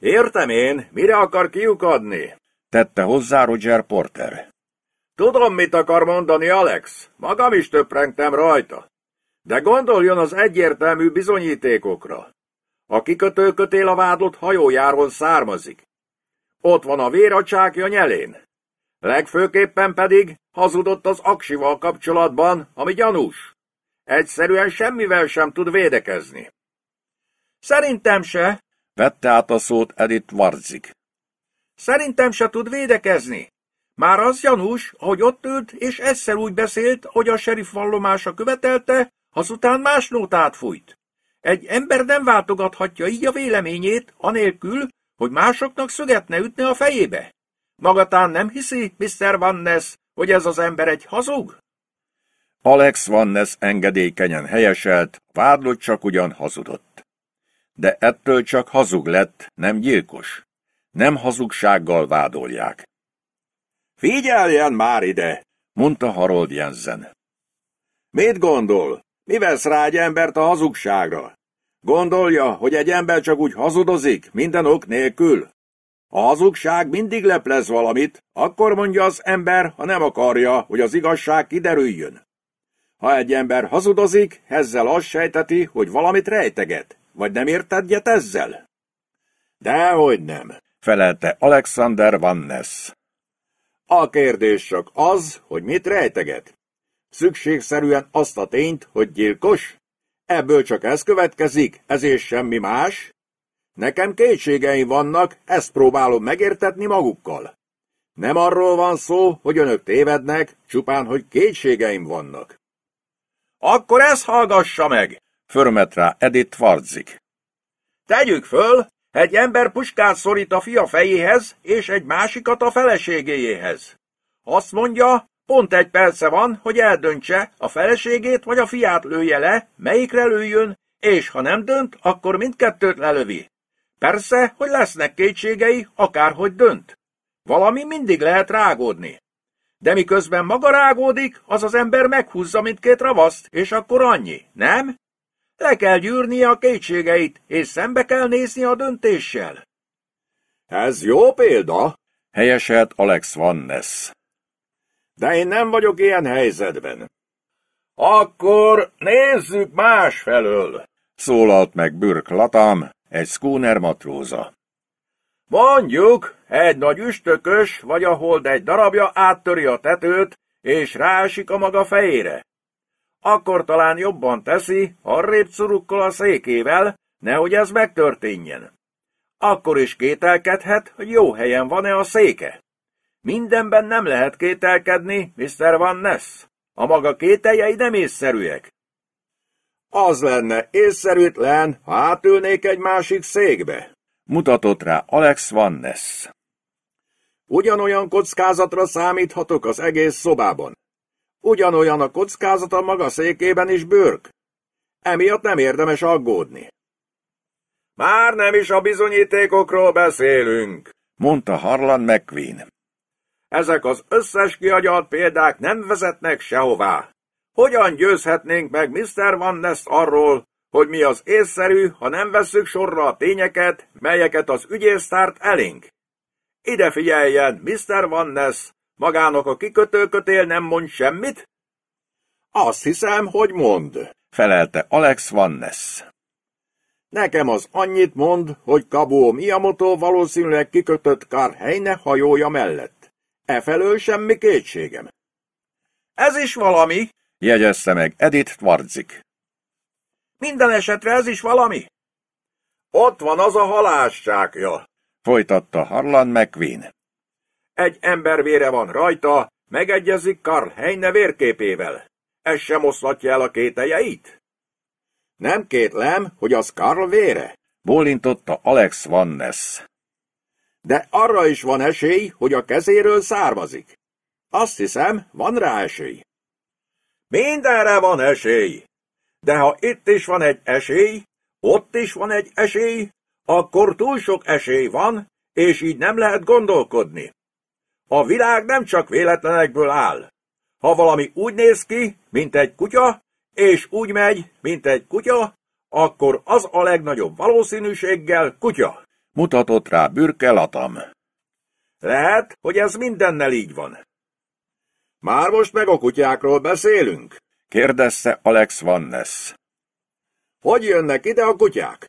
Értem én, mire akar kiukadni? Tette hozzá Roger Porter. Tudom, mit akar mondani Alex, magam is töprengtem rajta. De gondoljon az egyértelmű bizonyítékokra. A kikötőkötél a vádlott hajójáron származik. Ott van a vér a csákja nyelén. Legfőképpen pedig hazudott az aksival kapcsolatban, ami gyanús. Egyszerűen semmivel sem tud védekezni. Szerintem se, vette át a szót Edith varzig. Szerintem se tud védekezni. Már az gyanús, hogy ott ült, és egyszer úgy beszélt, hogy a serif vallomása követelte, azután más nótát fújt. Egy ember nem váltogathatja így a véleményét, anélkül, hogy másoknak szögetne ütne a fejébe. Magatán nem hiszi, Mr. Ness, hogy ez az ember egy hazug? Alex Vannes engedékenyen helyeselt, a vádlott csak ugyan hazudott. De ettől csak hazug lett, nem gyilkos. Nem hazugsággal vádolják. Figyeljen már ide, mondta Harold Jensen. Mit gondol? Mi vesz rá egy embert a hazugságra? Gondolja, hogy egy ember csak úgy hazudozik, minden ok nélkül? A hazugság mindig leplez valamit, akkor mondja az ember, ha nem akarja, hogy az igazság kiderüljön. Ha egy ember hazudozik, ezzel azt sejteti, hogy valamit rejteget. Vagy nem értedjet ezzel? Dehogy nem, felelte Alexander Van Ness. A kérdés csak az, hogy mit rejteget. Szükségszerűen azt a tényt, hogy gyilkos? Ebből csak ez következik, ezért semmi más? Nekem kétségeim vannak, ezt próbálom megértetni magukkal. Nem arról van szó, hogy önök tévednek, csupán, hogy kétségeim vannak. Akkor ezt hallgassa meg, förmet rá Edith Varzik. Tegyük föl, egy ember puskát szorít a fia fejéhez, és egy másikat a feleségéjéhez. Azt mondja, pont egy perce van, hogy eldöntse, a feleségét vagy a fiát lője le, melyikre lőjön, és ha nem dönt, akkor mindkettőt lelövi. Persze, hogy lesznek kétségei, akárhogy dönt. Valami mindig lehet rágódni. De miközben maga rágódik, az az ember meghúzza mindkét ravaszt, és akkor annyi, nem? Le kell gyűrnie a kétségeit, és szembe kell nézni a döntéssel. Ez jó példa, helyeselt Alex Van Ness. De én nem vagyok ilyen helyzetben. Akkor nézzük másfelől, szólalt meg Bürk Latam, egy szkúner matróza. Mondjuk, egy nagy üstökös, vagy a hold egy darabja áttöri a tetőt, és rásik a maga fejére. Akkor talán jobban teszi, arrébb curukkal a székével, nehogy ez megtörténjen. Akkor is kételkedhet, hogy jó helyen van-e a széke. Mindenben nem lehet kételkedni, Mr. Van Ness. A maga kételjei nem észszerűek. Az lenne észszerűtlen, ha átülnék egy másik székbe, Mutatott rá Alex Van Ness. Ugyanolyan kockázatra számíthatok az egész szobában. Ugyanolyan a kockázat a maga székében is bőrk. Emiatt nem érdemes aggódni. Már nem is a bizonyítékokról beszélünk, mondta Harlan McQueen. Ezek az összes kiagyalt példák nem vezetnek sehová. Hogyan győzhetnénk meg Mr. Van Ness arról, hogy mi az észszerű, ha nem vesszük sorra a tényeket, melyeket az tárt elénk. Ide figyeljen, Mr. Van Ness, magának a kikötőkötél nem mond semmit? Azt hiszem, hogy mond, felelte Alex Van Ness. Nekem az annyit mond, hogy Kabó Miyamoto valószínűleg kikötött Karhelyne hajója mellett. E felől semmi kétségem. Ez is valami, jegyezte meg Edith Tvarzik. Minden esetre ez is valami. Ott van az a halássákja, folytatta Harlan McQueen. Egy ember vére van rajta, megegyezik Karl Heine vérképével. Ez sem oszlatja el a kételjeit? Nem kétlem, hogy az Karl vére, bólintotta Alex Van Ness. De arra is van esély, hogy a kezéről származik. Azt hiszem, van rá esély. Mindenre van esély, de ha itt is van egy esély, ott is van egy esély, akkor túl sok esély van, és így nem lehet gondolkodni. A világ nem csak véletlenekből áll. Ha valami úgy néz ki, mint egy kutya, és úgy megy, mint egy kutya, akkor az a legnagyobb valószínűséggel kutya. Mutatott rá Bürke Latam. Lehet, hogy ez mindennel így van. Már most meg a kutyákról beszélünk kérdezte Alex Vannes. Hogy jönnek ide a kutyák?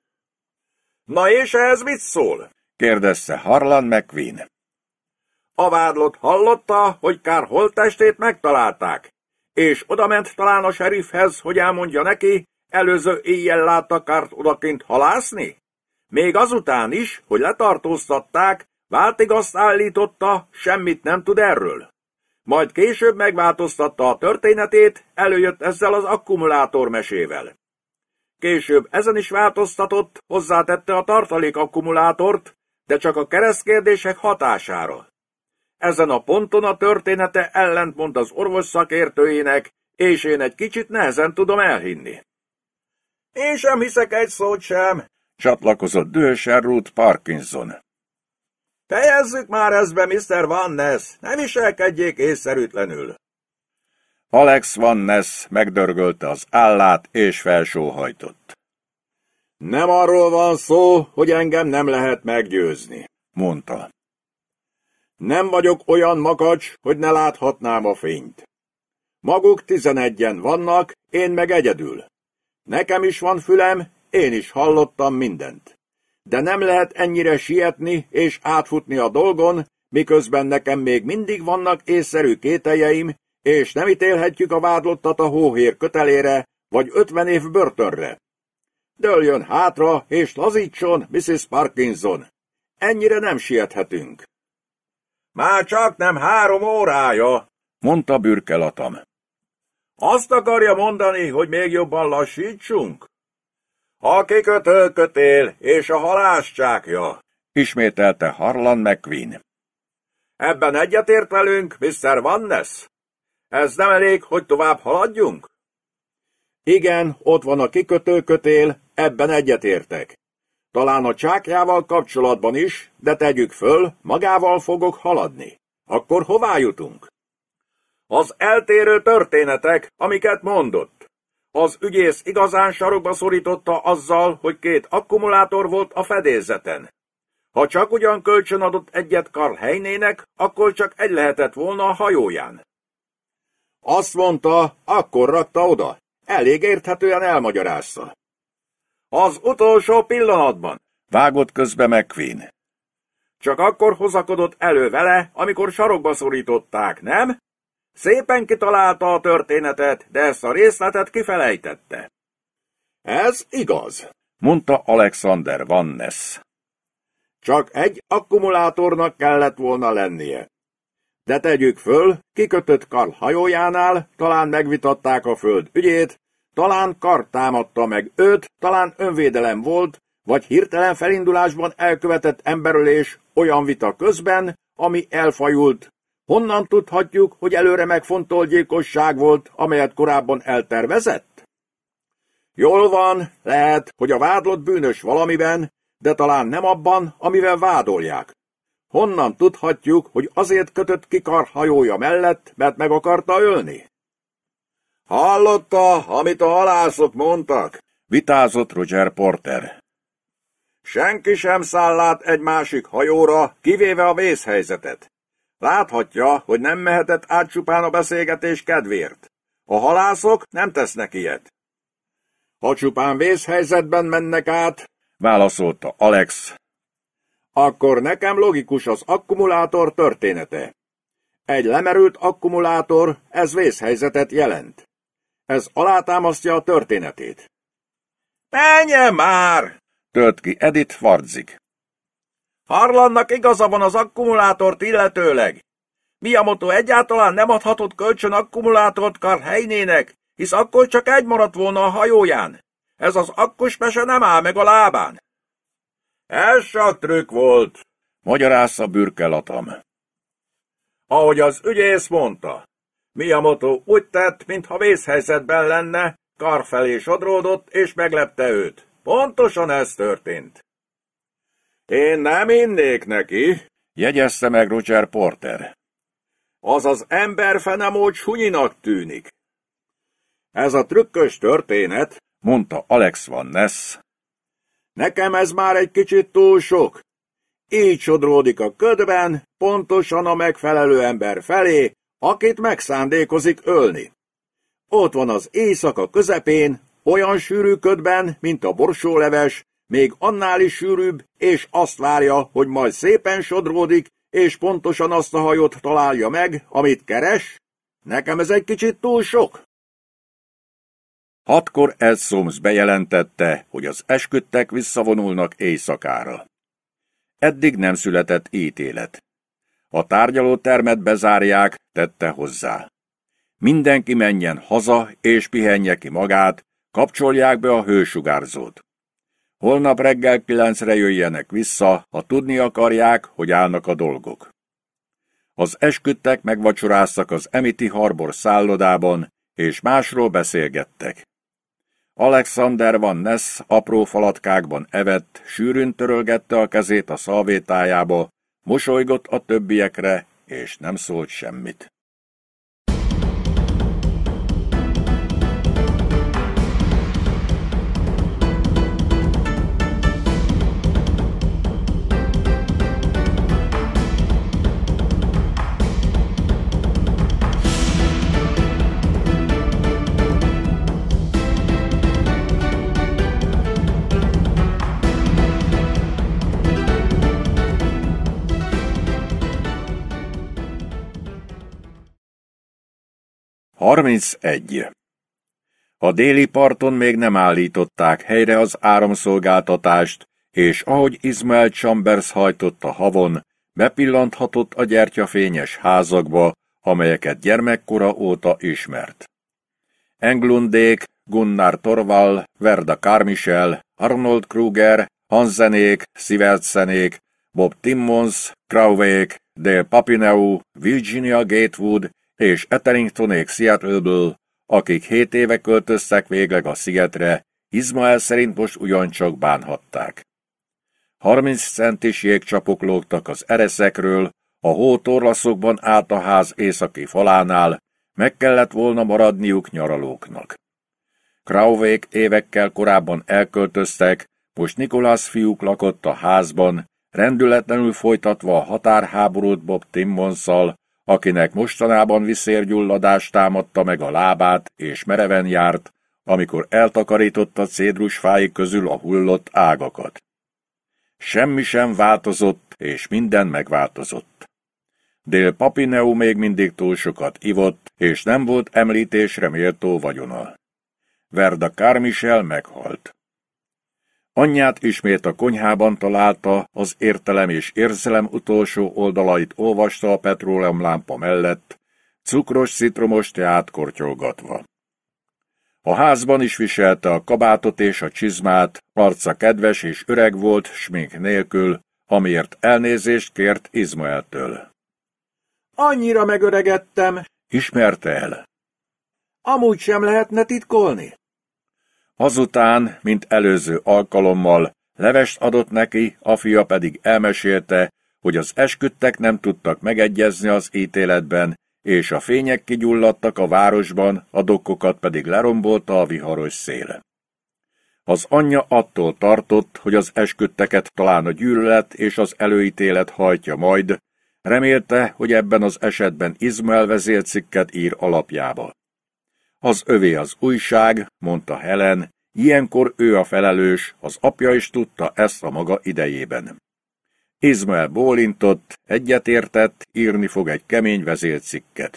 Na és ehhez mit szól? kérdezte Harlan McQueen. A vádlott hallotta, hogy Kár holttestét megtalálták, és odament talán a serifhez, hogy elmondja neki, előző éjjel látta Kárt odakint halászni? Még azután is, hogy letartóztatták, Váltig azt állította, semmit nem tud erről. Majd később megváltoztatta a történetét, előjött ezzel az akkumulátor mesével. Később ezen is változtatott, hozzátette a tartalék akkumulátort, de csak a keresztkérdések hatására. Ezen a ponton a története ellentmond az orvos szakértőjének, és én egy kicsit nehezen tudom elhinni. Én sem hiszek egy szót sem, csatlakozott dühösen Ruth Parkinson. Fejezzük már ezt be, Mr. Van Ness! Ne viselkedjék észszerűtlenül! Alex Van Ness megdörgölte az állát és felsóhajtott. Nem arról van szó, hogy engem nem lehet meggyőzni, mondta. Nem vagyok olyan makacs, hogy ne láthatnám a fényt. Maguk tizenegyen vannak, én meg egyedül. Nekem is van fülem, én is hallottam mindent de nem lehet ennyire sietni és átfutni a dolgon, miközben nekem még mindig vannak észszerű kételjeim, és nem ítélhetjük a vádlottat a hóhér kötelére, vagy ötven év börtönre. Döljön hátra, és lazítson, Mrs. Parkinson. Ennyire nem siethetünk. Már csak nem három órája, mondta bürkelatam. Azt akarja mondani, hogy még jobban lassítsunk? A kikötő kötél és a halászcsákja. ismételte Harlan McQueen. Ebben egyetért velünk, Mr. Vannes? Ez nem elég, hogy tovább haladjunk? Igen, ott van a kikötőkötél, ebben egyetértek. Talán a csákjával kapcsolatban is, de tegyük föl, magával fogok haladni. Akkor hová jutunk? Az eltérő történetek, amiket mondott. Az ügyész igazán sarokba szorította azzal, hogy két akkumulátor volt a fedélzeten. Ha csak ugyan kölcsön adott egyet Karl Heinének, akkor csak egy lehetett volna a hajóján. Azt mondta, akkor rakta oda. Elég érthetően elmagyarázza. Az utolsó pillanatban, vágott közbe McQueen. Csak akkor hozakodott elő vele, amikor sarokba szorították, nem? Szépen kitalálta a történetet, de ezt a részletet kifelejtette. Ez igaz, mondta Alexander Van Ness. Csak egy akkumulátornak kellett volna lennie. De tegyük föl, kikötött Karl hajójánál, talán megvitatták a föld ügyét, talán kar támadta meg őt, talán önvédelem volt, vagy hirtelen felindulásban elkövetett emberölés olyan vita közben, ami elfajult, Honnan tudhatjuk, hogy előre megfontolt gyilkosság volt, amelyet korábban eltervezett? Jól van, lehet, hogy a vádlott bűnös valamiben, de talán nem abban, amivel vádolják. Honnan tudhatjuk, hogy azért kötött ki hajója mellett, mert meg akarta ölni? Hallotta, amit a halászok mondtak, vitázott Roger Porter. Senki sem át egy másik hajóra, kivéve a vészhelyzetet. Láthatja, hogy nem mehetett át csupán a beszélgetés kedvéért. A halászok nem tesznek ilyet. Ha csupán vészhelyzetben mennek át, válaszolta Alex. Akkor nekem logikus az akkumulátor története. Egy lemerült akkumulátor, ez vészhelyzetet jelent. Ez alátámasztja a történetét. Menjen már! tölt ki Edith Fardzik. Harlannak igaza van az akkumulátort illetőleg. Miyamoto egyáltalán nem adhatott kölcsön akkumulátort Karl Heinének, hisz akkor csak egy maradt volna a hajóján. Ez az akkus mese nem áll meg a lábán. Ez csak trükk volt, magyarázza bürkelatam. Ahogy az ügyész mondta, Miyamoto úgy tett, mintha vészhelyzetben lenne, kar felé sodródott és meglepte őt. Pontosan ez történt. Én nem innék neki, jegyezte meg Roger Porter. Az az ember emberfenemód sunyinak tűnik. Ez a trükkös történet, mondta Alex Van Ness. Nekem ez már egy kicsit túl sok. Így sodródik a ködben, pontosan a megfelelő ember felé, akit megszándékozik ölni. Ott van az éjszaka közepén, olyan sűrű ködben, mint a borsóleves, még annál is sűrűbb, és azt várja, hogy majd szépen sodródik, és pontosan azt a hajót találja meg, amit keres? Nekem ez egy kicsit túl sok. Hatkor Ed Soms bejelentette, hogy az esküdtek visszavonulnak éjszakára. Eddig nem született ítélet. A tárgyaló termet bezárják, tette hozzá. Mindenki menjen haza és pihenje ki magát, kapcsolják be a hősugárzót. Holnap reggel kilencre jöjjenek vissza, ha tudni akarják, hogy állnak a dolgok. Az esküdtek megvacsoráztak az Emiti Harbor szállodában, és másról beszélgettek. Alexander van Ness apró falatkákban evett, sűrűn törölgette a kezét a szalvétájába, mosolygott a többiekre, és nem szólt semmit. 31. A déli parton még nem állították helyre az áramszolgáltatást, és ahogy Izmael Chambers hajtott a havon, bepillanthatott a gyertyafényes házakba, amelyeket gyermekkora óta ismert. Englundék, Gunnar Torval, Verda Carmichel, Arnold Kruger, Hansenék, Szivertsenék, Bob Timmons, Krauvék, Dale Papineau, Virginia Gatewood és Etheringtonék Seattle-ből, akik hét éve költöztek végleg a szigetre, Izmael szerint most ugyancsak bánhatták. 30 centis jégcsapok lógtak az ereszekről, a hótorlaszokban át állt a ház északi falánál, meg kellett volna maradniuk nyaralóknak. Krauvék évekkel korábban elköltöztek, most Nikolász fiúk lakott a házban, rendületlenül folytatva a határháborút Bob Timmonszal, akinek mostanában viszérgyulladás támadta meg a lábát és mereven járt, amikor eltakarította cédrusfái közül a hullott ágakat. Semmi sem változott, és minden megváltozott. Dél Papineu még mindig túl sokat ivott, és nem volt említésre méltó vagyona. Verda Kármisel meghalt. Anyját ismét a konyhában találta, az értelem és érzelem utolsó oldalait olvasta a lámpa mellett, cukros citromos teát kortyolgatva. A házban is viselte a kabátot és a csizmát, arca kedves és öreg volt, smink nélkül, amiért elnézést kért Izmaeltől. Annyira megöregettem, ismerte el. Amúgy sem lehetne titkolni. Azután, mint előző alkalommal, levest adott neki, a fia pedig elmesélte, hogy az esküdtek nem tudtak megegyezni az ítéletben, és a fények kigyulladtak a városban, a dokkokat pedig lerombolta a viharos szél. Az anyja attól tartott, hogy az esküdteket talán a gyűlölet és az előítélet hajtja majd, remélte, hogy ebben az esetben Izmael vezércikket ír alapjába. Az övé az újság, mondta Helen, ilyenkor ő a felelős, az apja is tudta ezt a maga idejében. Izmael bólintott, egyetértett, írni fog egy kemény vezércikket.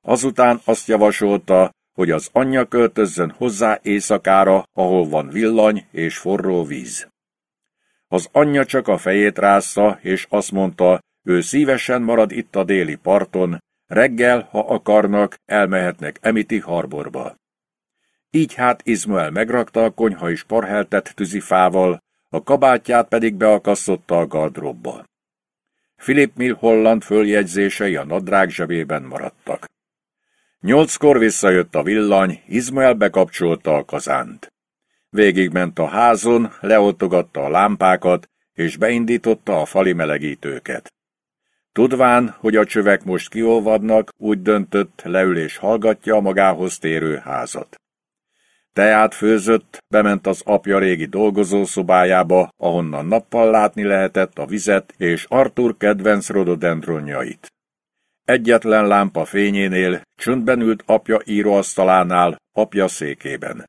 Azután azt javasolta, hogy az anyja költözzön hozzá éjszakára, ahol van villany és forró víz. Az anyja csak a fejét rázta, és azt mondta, ő szívesen marad itt a déli parton, Reggel, ha akarnak, elmehetnek Emiti Harborba. Így hát Izmael megrakta a konyha is parheltett tűzifával, a kabátját pedig beakasztotta a gardróbba. Philip Mill Holland följegyzései a nadrág zsebében maradtak. Nyolckor visszajött a villany, Izmael bekapcsolta a kazánt. Végigment a házon, leottogatta a lámpákat, és beindította a fali melegítőket. Tudván, hogy a csövek most kiolvadnak, úgy döntött, leül és hallgatja a magához térő házat. Teát főzött, bement az apja régi dolgozószobájába, ahonnan nappal látni lehetett a vizet és Arthur kedvenc rododendronjait. Egyetlen lámpa fényénél csöndben ült apja íróasztalánál, apja székében.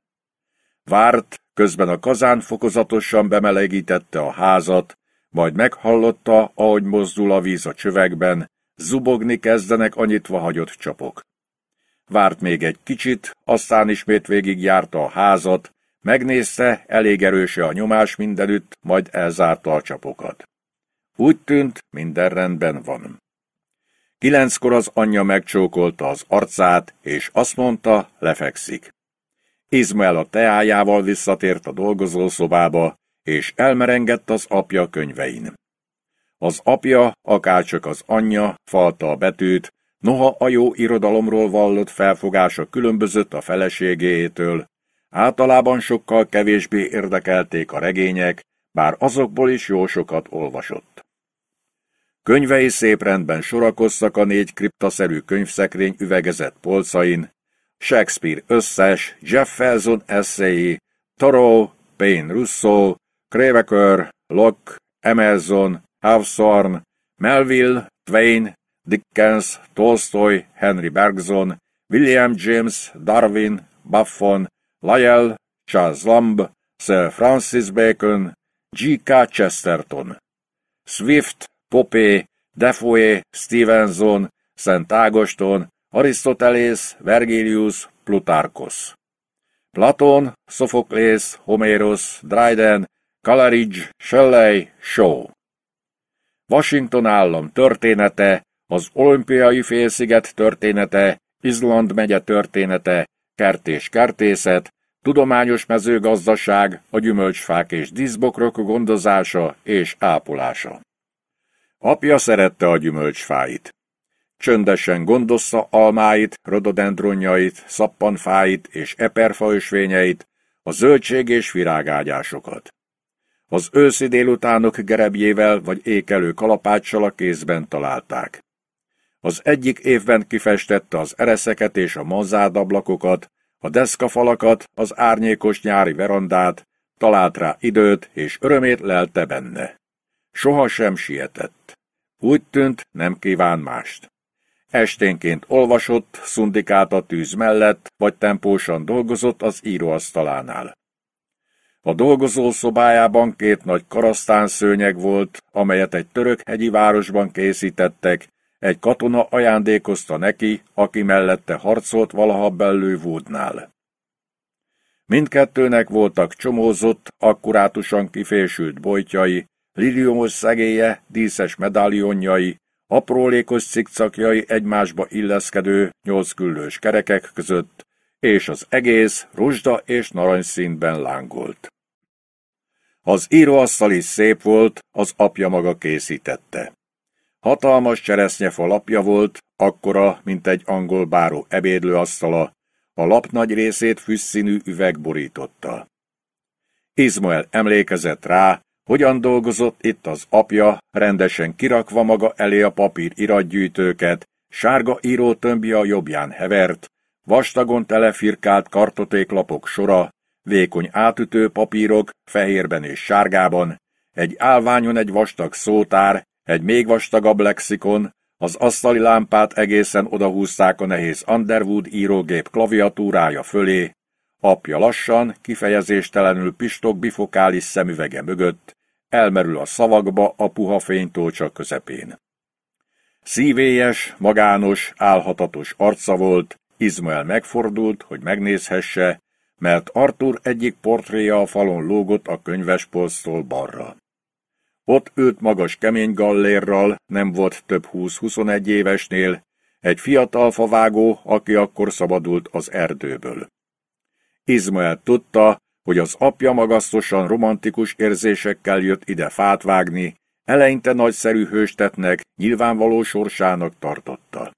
Várt, közben a kazán fokozatosan bemelegítette a házat, majd meghallotta, ahogy mozdul a víz a csövekben, zubogni kezdenek a nyitva hagyott csapok. Várt még egy kicsit, aztán ismét járta a házat, megnézte, elég erőse a nyomás mindenütt, majd elzárta a csapokat. Úgy tűnt, minden rendben van. Kilenckor az anyja megcsókolta az arcát, és azt mondta, lefekszik. Izmael a teájával visszatért a dolgozószobába, és elmerengett az apja könyvein. Az apja, akárcsak az anyja, falta a betűt, noha a jó irodalomról vallott felfogása különbözött a feleségétől, általában sokkal kevésbé érdekelték a regények, bár azokból is jó sokat olvasott. Könyvei szép rendben sorakoztak a négy kriptaszerű könyvszekrény üvegezett polcain, Shakespeare összes, Jefferson eszéi, Thoreau, Payne Rousseau. Creveker, Locke, Emerson, Hawthorne, Melville, Twain, Dickens, Tolstoy, Henry Bergson, William James, Darwin, Buffon, Lyell, Charles Lamb, Sir Francis Bacon, G.K. Chesterton, Swift, Popé, Defoe, Stevenson, Szent Ágoston, Aristoteles, Vergilius, Plutarkos. Platon, Sophocles, Homérosz, Dryden, Coleridge, Shelley, Shaw. Washington állam története, az olimpiai félsziget története, Izland megye története, kertés-kertészet, tudományos mezőgazdaság, a gyümölcsfák és díszbokrok gondozása és ápolása. Apja szerette a gyümölcsfáit. Csöndesen gondozza almáit, rododendronjait, szappanfáit és eperfaösvényeit, a zöldség és virágágyásokat az őszi délutánok gerebjével vagy ékelő kalapáccsal a kézben találták. Az egyik évben kifestette az ereszeket és a ablakokat, a deszkafalakat, az árnyékos nyári verandát, talált rá időt, és örömét lelte benne. Soha sem sietett. Úgy tűnt, nem kíván mást. Esténként olvasott, szundikált a tűz mellett, vagy tempósan dolgozott az íróasztalánál. A dolgozó szobájában két nagy karasztán szőnyeg volt, amelyet egy török hegyi városban készítettek, egy katona ajándékozta neki, aki mellette harcolt valaha Bellővúdnál. Mindkettőnek voltak csomózott, akkurátusan kifésült bojtjai, liliumos szegélye, díszes medálionjai, aprólékos cikcakjai egymásba illeszkedő nyolc küllős kerekek között, és az egész rozsda és narancsszínben lángolt. Az íróasszal is szép volt, az apja maga készítette. Hatalmas cseresznyefa lapja volt, akkora, mint egy angol báró ebédlőasztala, a lap nagy részét fűszínű üveg borította. Izmael emlékezett rá, hogyan dolgozott itt az apja, rendesen kirakva maga elé a papír iratgyűjtőket, sárga írótömbje a jobbján hevert, vastagon telefirkált kartotéklapok sora, vékony átütő papírok, fehérben és sárgában, egy álványon egy vastag szótár, egy még vastagabb lexikon, az asztali lámpát egészen odahúzták a nehéz Underwood írógép klaviatúrája fölé, apja lassan, kifejezéstelenül pistok bifokális szemüvege mögött, elmerül a szavakba a puha fénytócsa közepén. Szívélyes, magános, álhatatos arca volt, Izmael megfordult, hogy megnézhesse, mert Arthur egyik portréja a falon lógott a könyvespolctól balra. Ott ült magas kemény gallérral, nem volt több 20-21 évesnél, egy fiatal favágó, aki akkor szabadult az erdőből. Izmael tudta, hogy az apja magasztosan romantikus érzésekkel jött ide fát vágni, eleinte nagyszerű hőstetnek, nyilvánvaló sorsának tartotta.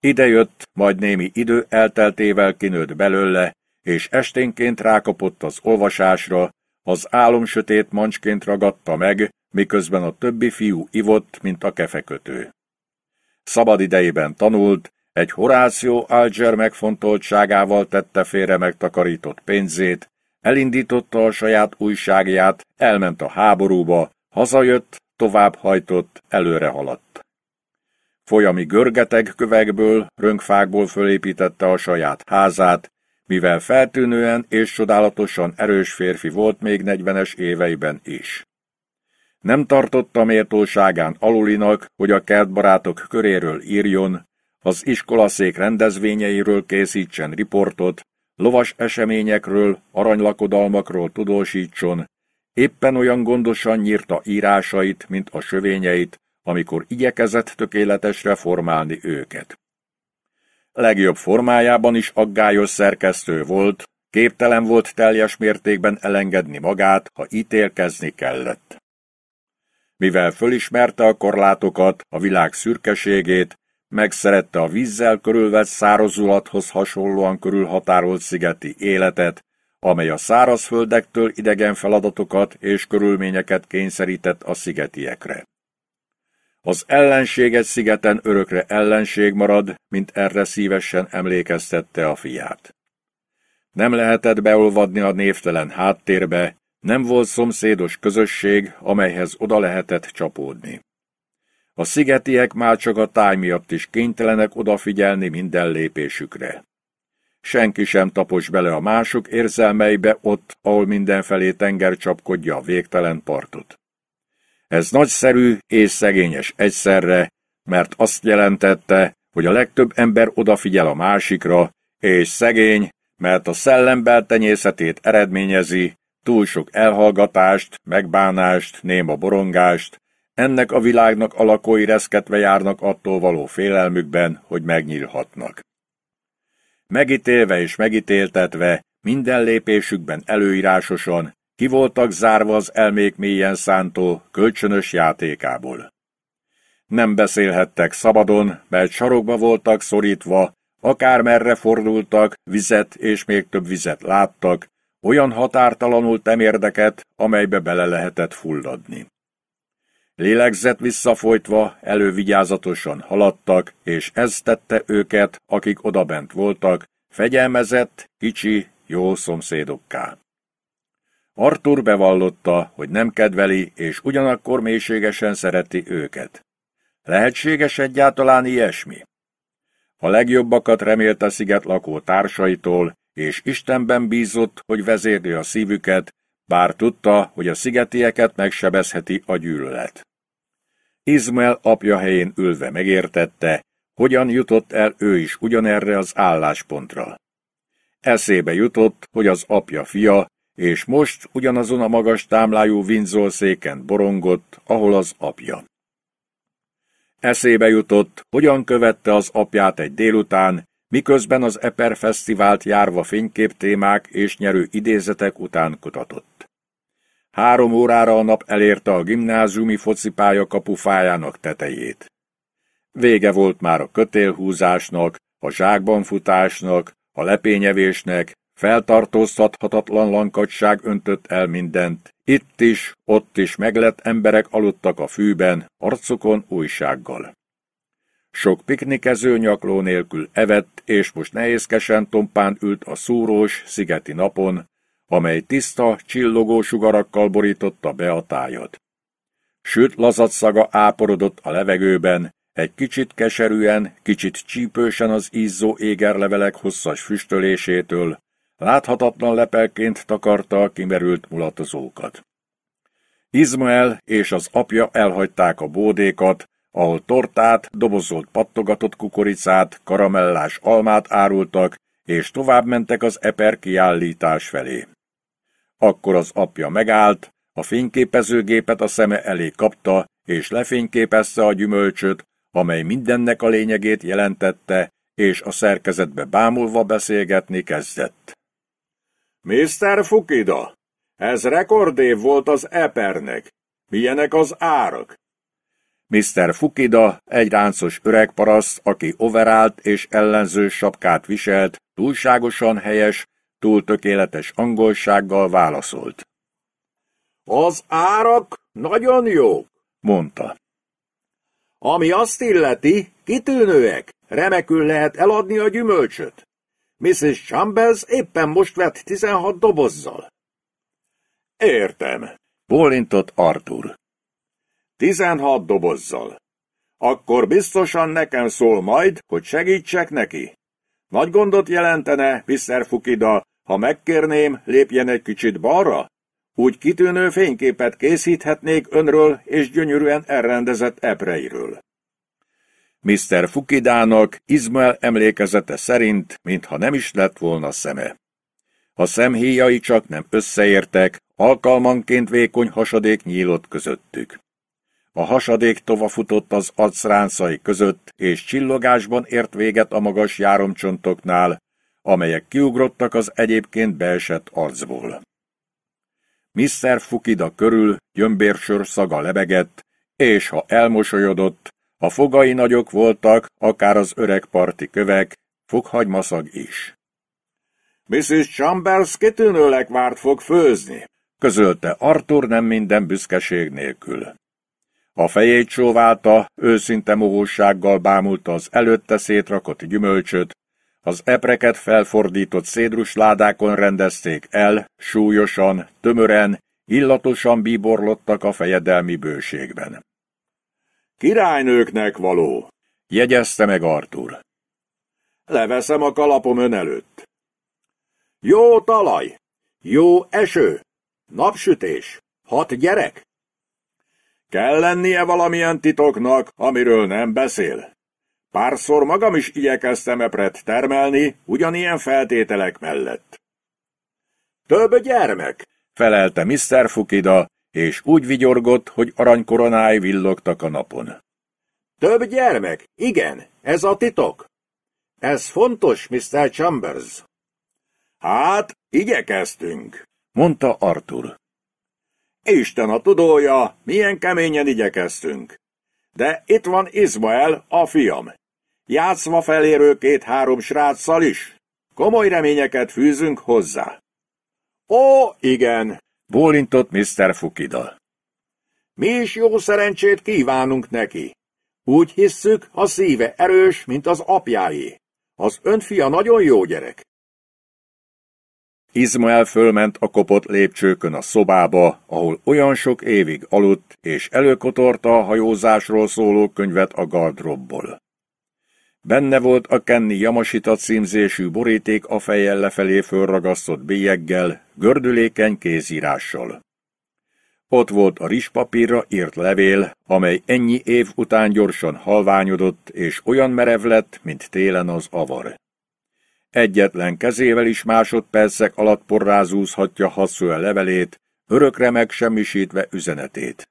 Idejött, majd némi idő elteltével kinőtt belőle, és esténként rákapott az olvasásra, az álom sötét mancsként ragadta meg, miközben a többi fiú ivott, mint a kefekötő. Szabad idejében tanult, egy Horácio Alger megfontoltságával tette félre megtakarított pénzét, elindította a saját újságját, elment a háborúba, hazajött, továbbhajtott, előre haladt. Folyami görgeteg kövekből, rönkfákból fölépítette a saját házát, mivel feltűnően és csodálatosan erős férfi volt még negyvenes éveiben is. Nem tartotta méltóságán alulinak, hogy a kertbarátok köréről írjon, az iskolaszék rendezvényeiről készítsen riportot, lovas eseményekről, aranylakodalmakról tudósítson, éppen olyan gondosan nyírta írásait, mint a sövényeit, amikor igyekezett tökéletesre formálni őket legjobb formájában is aggályos szerkesztő volt, képtelen volt teljes mértékben elengedni magát, ha ítélkezni kellett. Mivel fölismerte a korlátokat, a világ szürkeségét, megszerette a vízzel körülvett szározulathoz hasonlóan körülhatárolt szigeti életet, amely a szárazföldektől idegen feladatokat és körülményeket kényszerített a szigetiekre. Az ellenség egy szigeten örökre ellenség marad, mint erre szívesen emlékeztette a fiát. Nem lehetett beolvadni a névtelen háttérbe, nem volt szomszédos közösség, amelyhez oda lehetett csapódni. A szigetiek már csak a táj miatt is kénytelenek odafigyelni minden lépésükre. Senki sem tapos bele a mások érzelmeibe ott, ahol mindenfelé tenger csapkodja a végtelen partot. Ez nagyszerű és szegényes egyszerre, mert azt jelentette, hogy a legtöbb ember odafigyel a másikra, és szegény, mert a szellembel tenyészetét eredményezi, túl sok elhallgatást, megbánást, néma borongást, ennek a világnak alakói reszketve járnak attól való félelmükben, hogy megnyílhatnak. Megítélve és megítéltetve, minden lépésükben előírásosan, ki voltak zárva az elmék mélyen szántó, kölcsönös játékából. Nem beszélhettek szabadon, mert sarokba voltak szorítva, akármerre fordultak, vizet és még több vizet láttak, olyan határtalanul temérdeket, amelybe bele lehetett fulladni. Lélegzet visszafolytva, elővigyázatosan haladtak, és ez tette őket, akik odabent voltak, fegyelmezett, kicsi, jó szomszédokká. Arthur bevallotta, hogy nem kedveli, és ugyanakkor mélységesen szereti őket. Lehetséges egyáltalán ilyesmi? A legjobbakat remélte sziget lakó társaitól, és Istenben bízott, hogy vezérli a szívüket, bár tudta, hogy a szigetieket megsebezheti a gyűlölet. Izmael apja helyén ülve megértette, hogyan jutott el ő is ugyanerre az álláspontra. Eszébe jutott, hogy az apja fia, és most ugyanazon a magas támlájú Windsor széken borongott, ahol az apja. Eszébe jutott, hogyan követte az apját egy délután, miközben az Eper Fesztivált járva témák és nyerő idézetek után kutatott. Három órára a nap elérte a gimnáziumi focipálya kapufájának tetejét. Vége volt már a kötélhúzásnak, a zsákban futásnak, a lepényevésnek, Feltartóztathatatlan lankadság öntött el mindent. Itt is, ott is meglett emberek aludtak a fűben, arcukon újsággal. Sok piknikező nyakló nélkül evett, és most nehézkesen tompán ült a szúrós, szigeti napon, amely tiszta, csillogó sugarakkal borította be a tájat. Sőt, lazatszaga áporodott a levegőben, egy kicsit keserűen, kicsit csípősen az ízzó égerlevelek hosszas füstölésétől, láthatatlan lepelként takarta a kimerült mulatozókat. Izmael és az apja elhagyták a bódékat, ahol tortát, dobozolt pattogatott kukoricát, karamellás almát árultak, és továbbmentek az eper kiállítás felé. Akkor az apja megállt, a fényképezőgépet a szeme elé kapta, és lefényképezte a gyümölcsöt, amely mindennek a lényegét jelentette, és a szerkezetbe bámulva beszélgetni kezdett. Mr. Fukida, ez rekordév volt az epernek. Milyenek az árak? Mr. Fukida, egy ráncos öreg parasz, aki overált és ellenző sapkát viselt, túlságosan helyes, túl tökéletes angolsággal válaszolt. Az árak nagyon jók, mondta. Ami azt illeti, kitűnőek, remekül lehet eladni a gyümölcsöt. Mrs. Chambers éppen most vett tizenhat dobozzal. Értem, bólintott Arthur. Tizenhat dobozzal. Akkor biztosan nekem szól majd, hogy segítsek neki. Nagy gondot jelentene, Mr. Fukida, ha megkérném, lépjen egy kicsit balra? Úgy kitűnő fényképet készíthetnék önről és gyönyörűen elrendezett epreiről. Mr. Fukidának Izmael emlékezete szerint, mintha nem is lett volna szeme. A szemhéjai csak nem összeértek, alkalmanként vékony hasadék nyílott közöttük. A hasadék tovafutott az arcráncai között, és csillogásban ért véget a magas járomcsontoknál, amelyek kiugrottak az egyébként beesett arcból. Mr. Fukida körül gyömbérsör szaga lebegett, és ha elmosolyodott, a fogai nagyok voltak, akár az öreg parti kövek, foghagymaszag is. Mrs. Chambers kitűnőleg várt fog főzni, közölte Arthur nem minden büszkeség nélkül. A fejét csóválta, őszinte mohósággal bámulta az előtte szétrakott gyümölcsöt, az epreket felfordított szédrusládákon rendezték el, súlyosan, tömören, illatosan bíborlottak a fejedelmi bőségben. Királynőknek való, jegyezte meg Artur. Leveszem a kalapom ön előtt. Jó talaj, jó eső, napsütés, hat gyerek. Kell lennie valamilyen titoknak, amiről nem beszél. Párszor magam is igyekeztem epret termelni, ugyanilyen feltételek mellett. Több gyermek, felelte Mr. Fukida, és úgy vigyorgott, hogy aranykoronái villogtak a napon. Több gyermek? Igen, ez a titok. Ez fontos, Mr. Chambers. Hát, igyekeztünk, mondta Arthur. Isten a tudója, milyen keményen igyekeztünk. De itt van Izmael, a fiam. Játszva felérő két-három sráccal is. Komoly reményeket fűzünk hozzá. Ó, igen, bólintott Mr. Fukida. Mi is jó szerencsét kívánunk neki. Úgy hisszük, a szíve erős, mint az apjáé. Az ön fia nagyon jó gyerek. Izmael fölment a kopott lépcsőkön a szobába, ahol olyan sok évig aludt, és előkotorta a hajózásról szóló könyvet a gardrobból. Benne volt a Kenni Yamasita címzésű boríték a fejjel lefelé fölragasztott bélyeggel, gördülékeny kézírással. Ott volt a rizspapírra írt levél, amely ennyi év után gyorsan halványodott, és olyan merev lett, mint télen az avar. Egyetlen kezével is másodpercek alatt porrázúzhatja a levelét, örökre megsemmisítve üzenetét.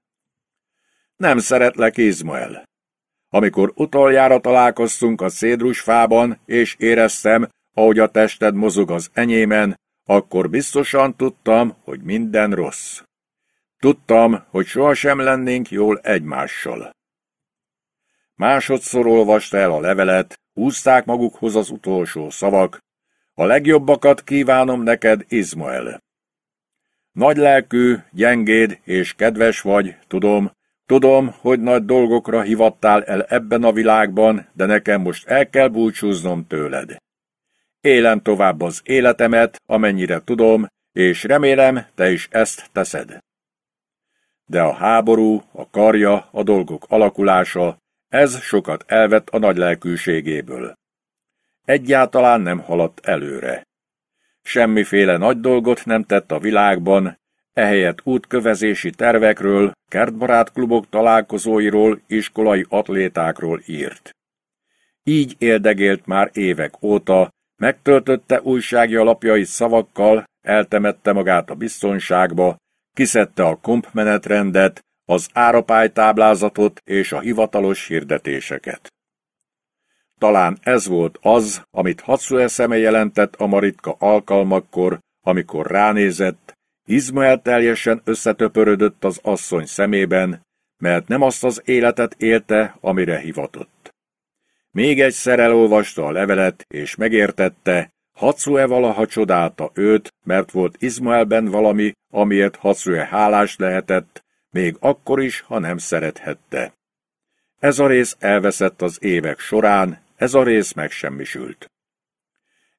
Nem szeretlek, Izmael. Amikor utoljára találkoztunk a fában, és éreztem, ahogy a tested mozog az enyémen, akkor biztosan tudtam, hogy minden rossz. Tudtam, hogy sohasem lennénk jól egymással. Másodszor olvasta el a levelet, húzták magukhoz az utolsó szavak. A legjobbakat kívánom neked, Izmael. Nagy lelkű, gyengéd és kedves vagy, tudom, Tudom, hogy nagy dolgokra hivattál el ebben a világban, de nekem most el kell búcsúznom tőled. Élem tovább az életemet, amennyire tudom, és remélem, te is ezt teszed. De a háború, a karja, a dolgok alakulása, ez sokat elvett a nagy lelkűségéből. Egyáltalán nem haladt előre. Semmiféle nagy dolgot nem tett a világban, Ehelyett útkövezési tervekről, kertbarátklubok találkozóiról, iskolai atlétákról írt. Így érdegélt már évek óta, megtöltötte újságja lapjai szavakkal, eltemette magát a biztonságba, kiszedte a kompmenetrendet, az árapálytáblázatot és a hivatalos hirdetéseket. Talán ez volt az, amit Hatsue szeme jelentett a Maritka alkalmakkor, amikor ránézett, Izmael teljesen összetöpörödött az asszony szemében, mert nem azt az életet élte, amire hivatott. Még egyszer elolvasta a levelet, és megértette, Hatsue valaha csodálta őt, mert volt Izmaelben valami, amiért Hatsue hálás lehetett, még akkor is, ha nem szerethette. Ez a rész elveszett az évek során, ez a rész megsemmisült.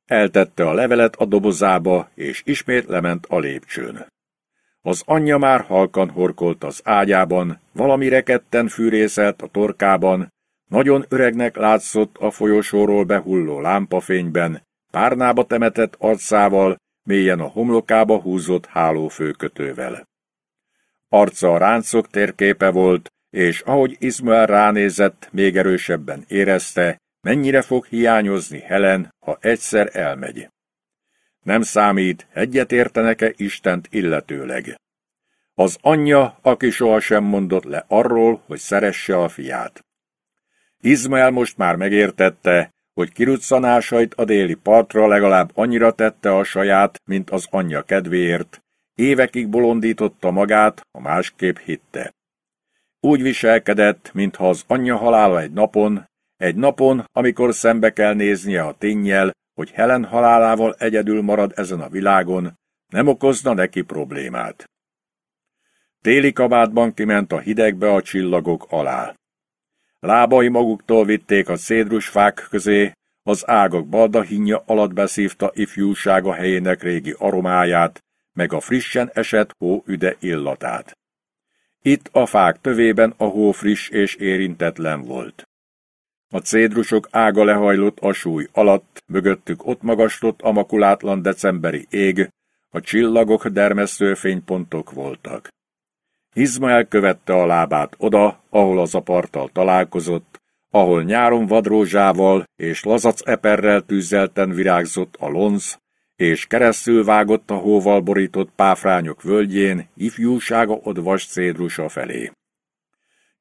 Eltette a levelet a dobozába, és ismét lement a lépcsőn. Az anyja már halkan horkolt az ágyában, valami reketten fűrészelt a torkában, nagyon öregnek látszott a folyosóról behulló lámpafényben, párnába temetett arcával, mélyen a homlokába húzott hálófőkötővel. Arca a ráncok térképe volt, és ahogy Izmael ránézett, még erősebben érezte, Mennyire fog hiányozni Helen, ha egyszer elmegy? Nem számít, egyetértenek-e Istent illetőleg. Az anyja, aki sohasem mondott le arról, hogy szeresse a fiát. Izmael most már megértette, hogy kiruccanásait a déli partra legalább annyira tette a saját, mint az anyja kedvéért. Évekig bolondította magát, ha másképp hitte. Úgy viselkedett, mintha az anyja halála egy napon egy napon, amikor szembe kell néznie a tényjel, hogy Helen halálával egyedül marad ezen a világon, nem okozna neki problémát. Téli kabátban kiment a hidegbe a csillagok alá. Lábai maguktól vitték a fák közé, az ágak baldahinja alatt beszívta ifjúsága helyének régi aromáját, meg a frissen esett hó üde illatát. Itt a fák tövében a hó friss és érintetlen volt. A cédrusok ága lehajlott a súly alatt, mögöttük ott magaslott a makulátlan decemberi ég, a csillagok dermesztő fénypontok voltak. Izmael követte a lábát oda, ahol az a parttal találkozott, ahol nyáron vadrózsával és lazac eperrel tűzelten virágzott a lonz, és keresztül vágott a hóval borított páfrányok völgyén ifjúsága odvas cédrusa felé.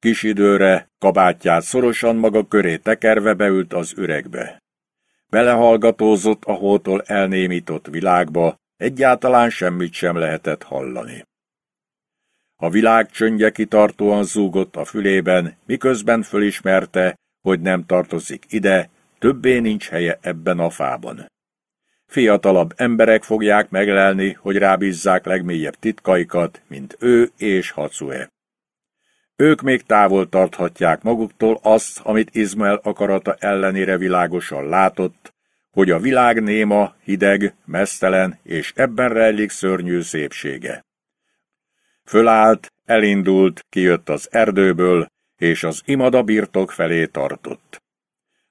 Kis időre kabátját szorosan maga köré tekerve beült az üregbe. Belehallgatózott a hótól elnémított világba, egyáltalán semmit sem lehetett hallani. A világ csöndje kitartóan zúgott a fülében, miközben fölismerte, hogy nem tartozik ide, többé nincs helye ebben a fában. Fiatalabb emberek fogják meglelni, hogy rábízzák legmélyebb titkaikat, mint ő és Hacue. Ők még távol tarthatják maguktól azt, amit Izmael akarata ellenére világosan látott, hogy a világ néma, hideg, mesztelen, és ebben rejlik szörnyű szépsége. Fölállt, elindult, kijött az erdőből, és az imada birtok felé tartott.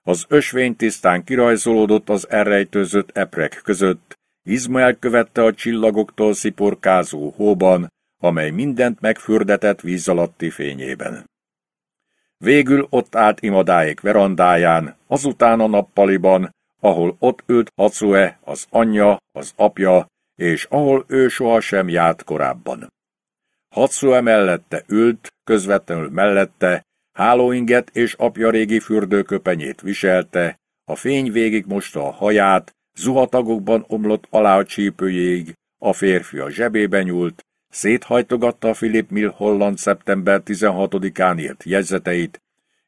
Az ösvény tisztán kirajzolódott az elrejtőzött eprek között, Izmael követte a csillagoktól sziporkázó hóban, amely mindent megfürdetett víz alatti fényében. Végül ott állt imadáék verandáján, azután a nappaliban, ahol ott ült Hacue, az anyja, az apja, és ahol ő sohasem járt korábban. Hacue mellette ült, közvetlenül mellette, hálóinget és apja régi fürdőköpenyét viselte, a fény végig mosta a haját, zuhatagokban omlott alá a csípőjéig, a férfi a zsebébe nyúlt, széthajtogatta a Philip Mill Holland szeptember 16-án írt jegyzeteit,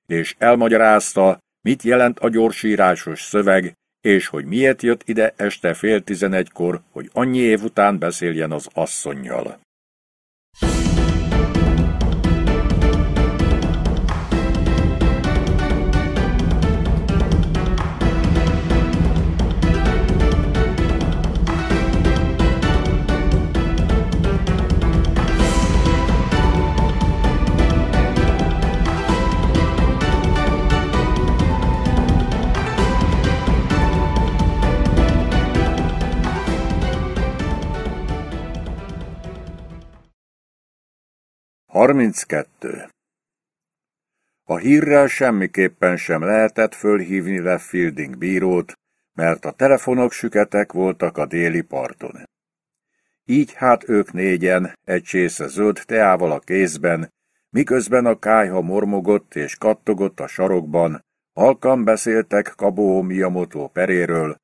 és elmagyarázta, mit jelent a gyorsírásos szöveg, és hogy miért jött ide este fél tizenegykor, hogy annyi év után beszéljen az asszonnyal. 32. A hírrel semmiképpen sem lehetett fölhívni le Fielding bírót, mert a telefonok süketek voltak a déli parton. Így hát ők négyen, egy csésze zöld teával a kézben, miközben a kájha mormogott és kattogott a sarokban, halkan beszéltek Kabó Miyamoto peréről,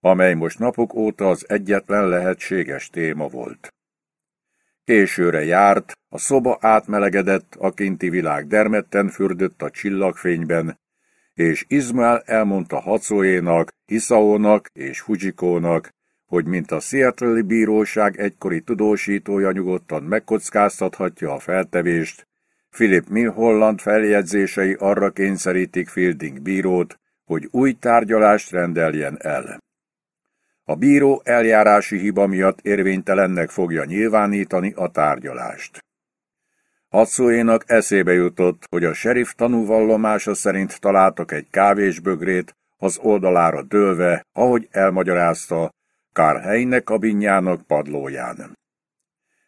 amely most napok óta az egyetlen lehetséges téma volt. Későre járt, a szoba átmelegedett, a kinti világ dermedten fürdött a csillagfényben, és Izmael elmondta Hacóénak, Hisaónak és Fujikónak, hogy mint a Seattle bíróság egykori tudósítója nyugodtan megkockáztathatja a feltevést, Philip Milholland feljegyzései arra kényszerítik Fielding bírót, hogy új tárgyalást rendeljen el a bíró eljárási hiba miatt érvénytelennek fogja nyilvánítani a tárgyalást. Hatszóénak eszébe jutott, hogy a serif tanúvallomása szerint találtak egy kávésbögrét, az oldalára dőlve, ahogy elmagyarázta, Kárhelynek binyának padlóján.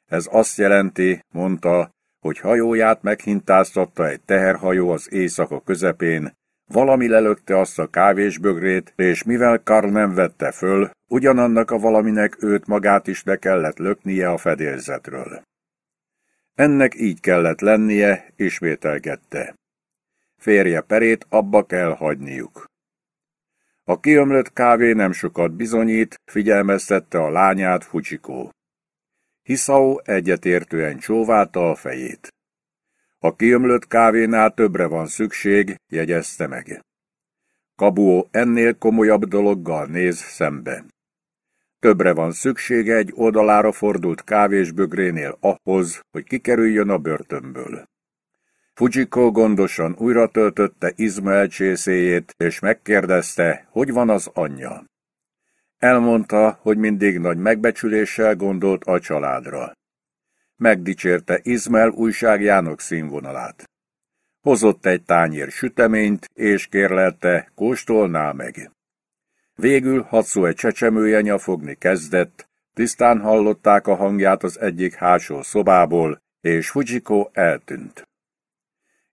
Ez azt jelenti, mondta, hogy hajóját meghintáztatta egy teherhajó az éjszaka közepén, valami lelökte azt a kávésbögrét, és mivel Karl nem vette föl, ugyanannak a valaminek őt magát is le kellett löknie a fedélzetről. Ennek így kellett lennie, ismételgette. Férje perét abba kell hagyniuk. A kiömlött kávé nem sokat bizonyít, figyelmeztette a lányát Fucsikó. Hiszau egyetértően csóválta a fejét. A kiömlött kávénál többre van szükség, jegyezte meg. Kabuó ennél komolyabb dologgal néz szembe. Többre van szüksége egy oldalára fordult kávésbögrénél ahhoz, hogy kikerüljön a börtönből. Fujiko gondosan újra töltötte Izmael csészéjét, és megkérdezte, hogy van az anyja. Elmondta, hogy mindig nagy megbecsüléssel gondolt a családra megdicsérte Izmel újságjának színvonalát. Hozott egy tányér süteményt, és kérlelte, kóstolná meg. Végül Hatszó egy csecsemője nyafogni kezdett, tisztán hallották a hangját az egyik hátsó szobából, és Fujiko eltűnt.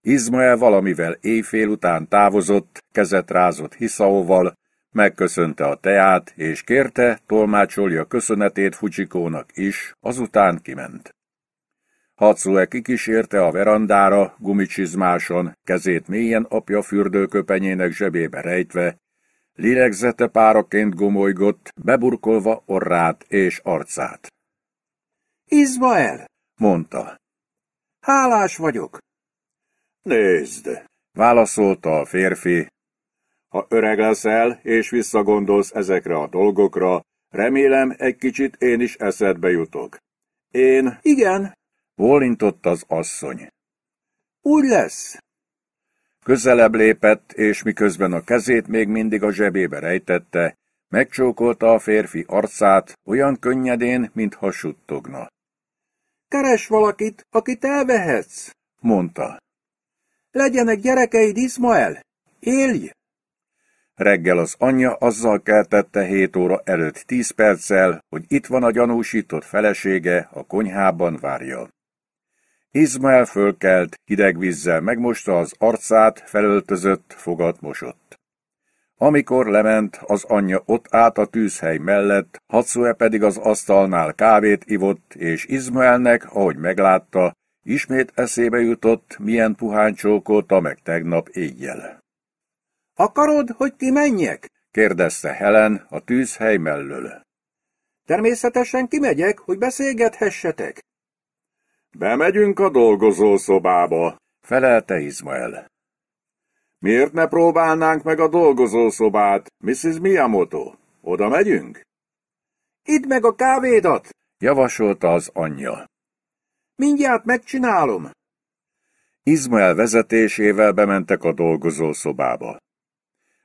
Izmael valamivel éjfél után távozott, kezet rázott Hiszaóval, megköszönte a teát, és kérte, tolmácsolja köszönetét Fujikónak is, azután kiment. Hatszue kikísérte a verandára, gumicsizmáson, kezét mélyen apja fürdőköpenyének zsebébe rejtve, lélegzete páraként gomolygott, beburkolva orrát és arcát. Izmael, mondta. Hálás vagyok. Nézd, válaszolta a férfi. Ha öreg leszel és visszagondolsz ezekre a dolgokra, remélem egy kicsit én is eszedbe jutok. Én... Igen, Bólintott az asszony. Úgy lesz. Közelebb lépett, és miközben a kezét még mindig a zsebébe rejtette, megcsókolta a férfi arcát olyan könnyedén, mintha suttogna. Keres valakit, akit elvehetsz, mondta. Legyenek gyerekeid, Izmael! Élj! Reggel az anyja azzal keltette hét óra előtt tíz perccel, hogy itt van a gyanúsított felesége, a konyhában várja. Izmael fölkelt, hideg vízzel megmosta az arcát, felöltözött, fogat mosott. Amikor lement, az anyja ott át a tűzhely mellett, Hatsue pedig az asztalnál kávét ivott, és Izmaelnek, ahogy meglátta, ismét eszébe jutott, milyen puhán csókolta meg tegnap éjjel. Akarod, hogy ki menjek? kérdezte Helen a tűzhely mellől. Természetesen kimegyek, hogy beszélgethessetek, Bemegyünk a dolgozószobába, felelte Izmael. Miért ne próbálnánk meg a dolgozószobát, Mrs. Miyamoto? Oda megyünk? Idd meg a kávédat, javasolta az anyja. Mindjárt megcsinálom. Izmael vezetésével bementek a dolgozószobába.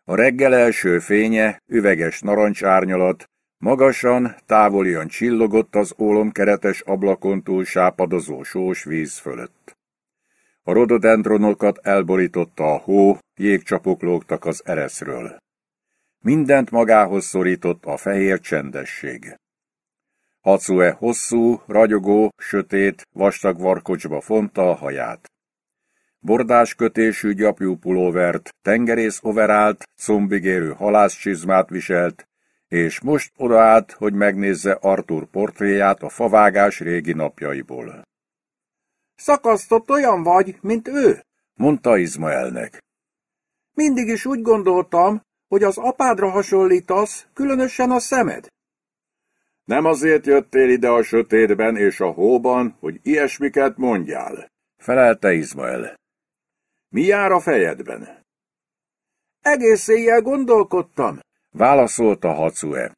A reggel első fénye, üveges narancsárnyalat, Magasan, távolian csillogott az ólomkeretes ablakon túl sápadozó sós víz fölött. A rododendronokat elborította a hó, jégcsapok lógtak az ereszről. Mindent magához szorított a fehér csendesség. Hacue hosszú, ragyogó, sötét, vastag varkocsba fonta a haját. Bordás kötésű gyapjú pulóvert, tengerész overált, combigérő halászcsizmát viselt, és most odaállt, hogy megnézze Arthur portréját a favágás régi napjaiból. Szakasztott olyan vagy, mint ő, mondta Izmaelnek. Mindig is úgy gondoltam, hogy az apádra hasonlítasz, különösen a szemed. Nem azért jöttél ide a sötétben és a hóban, hogy ilyesmiket mondjál, felelte Izmael. Mi jár a fejedben? Egész éjjel gondolkodtam, Válaszolta Hacue.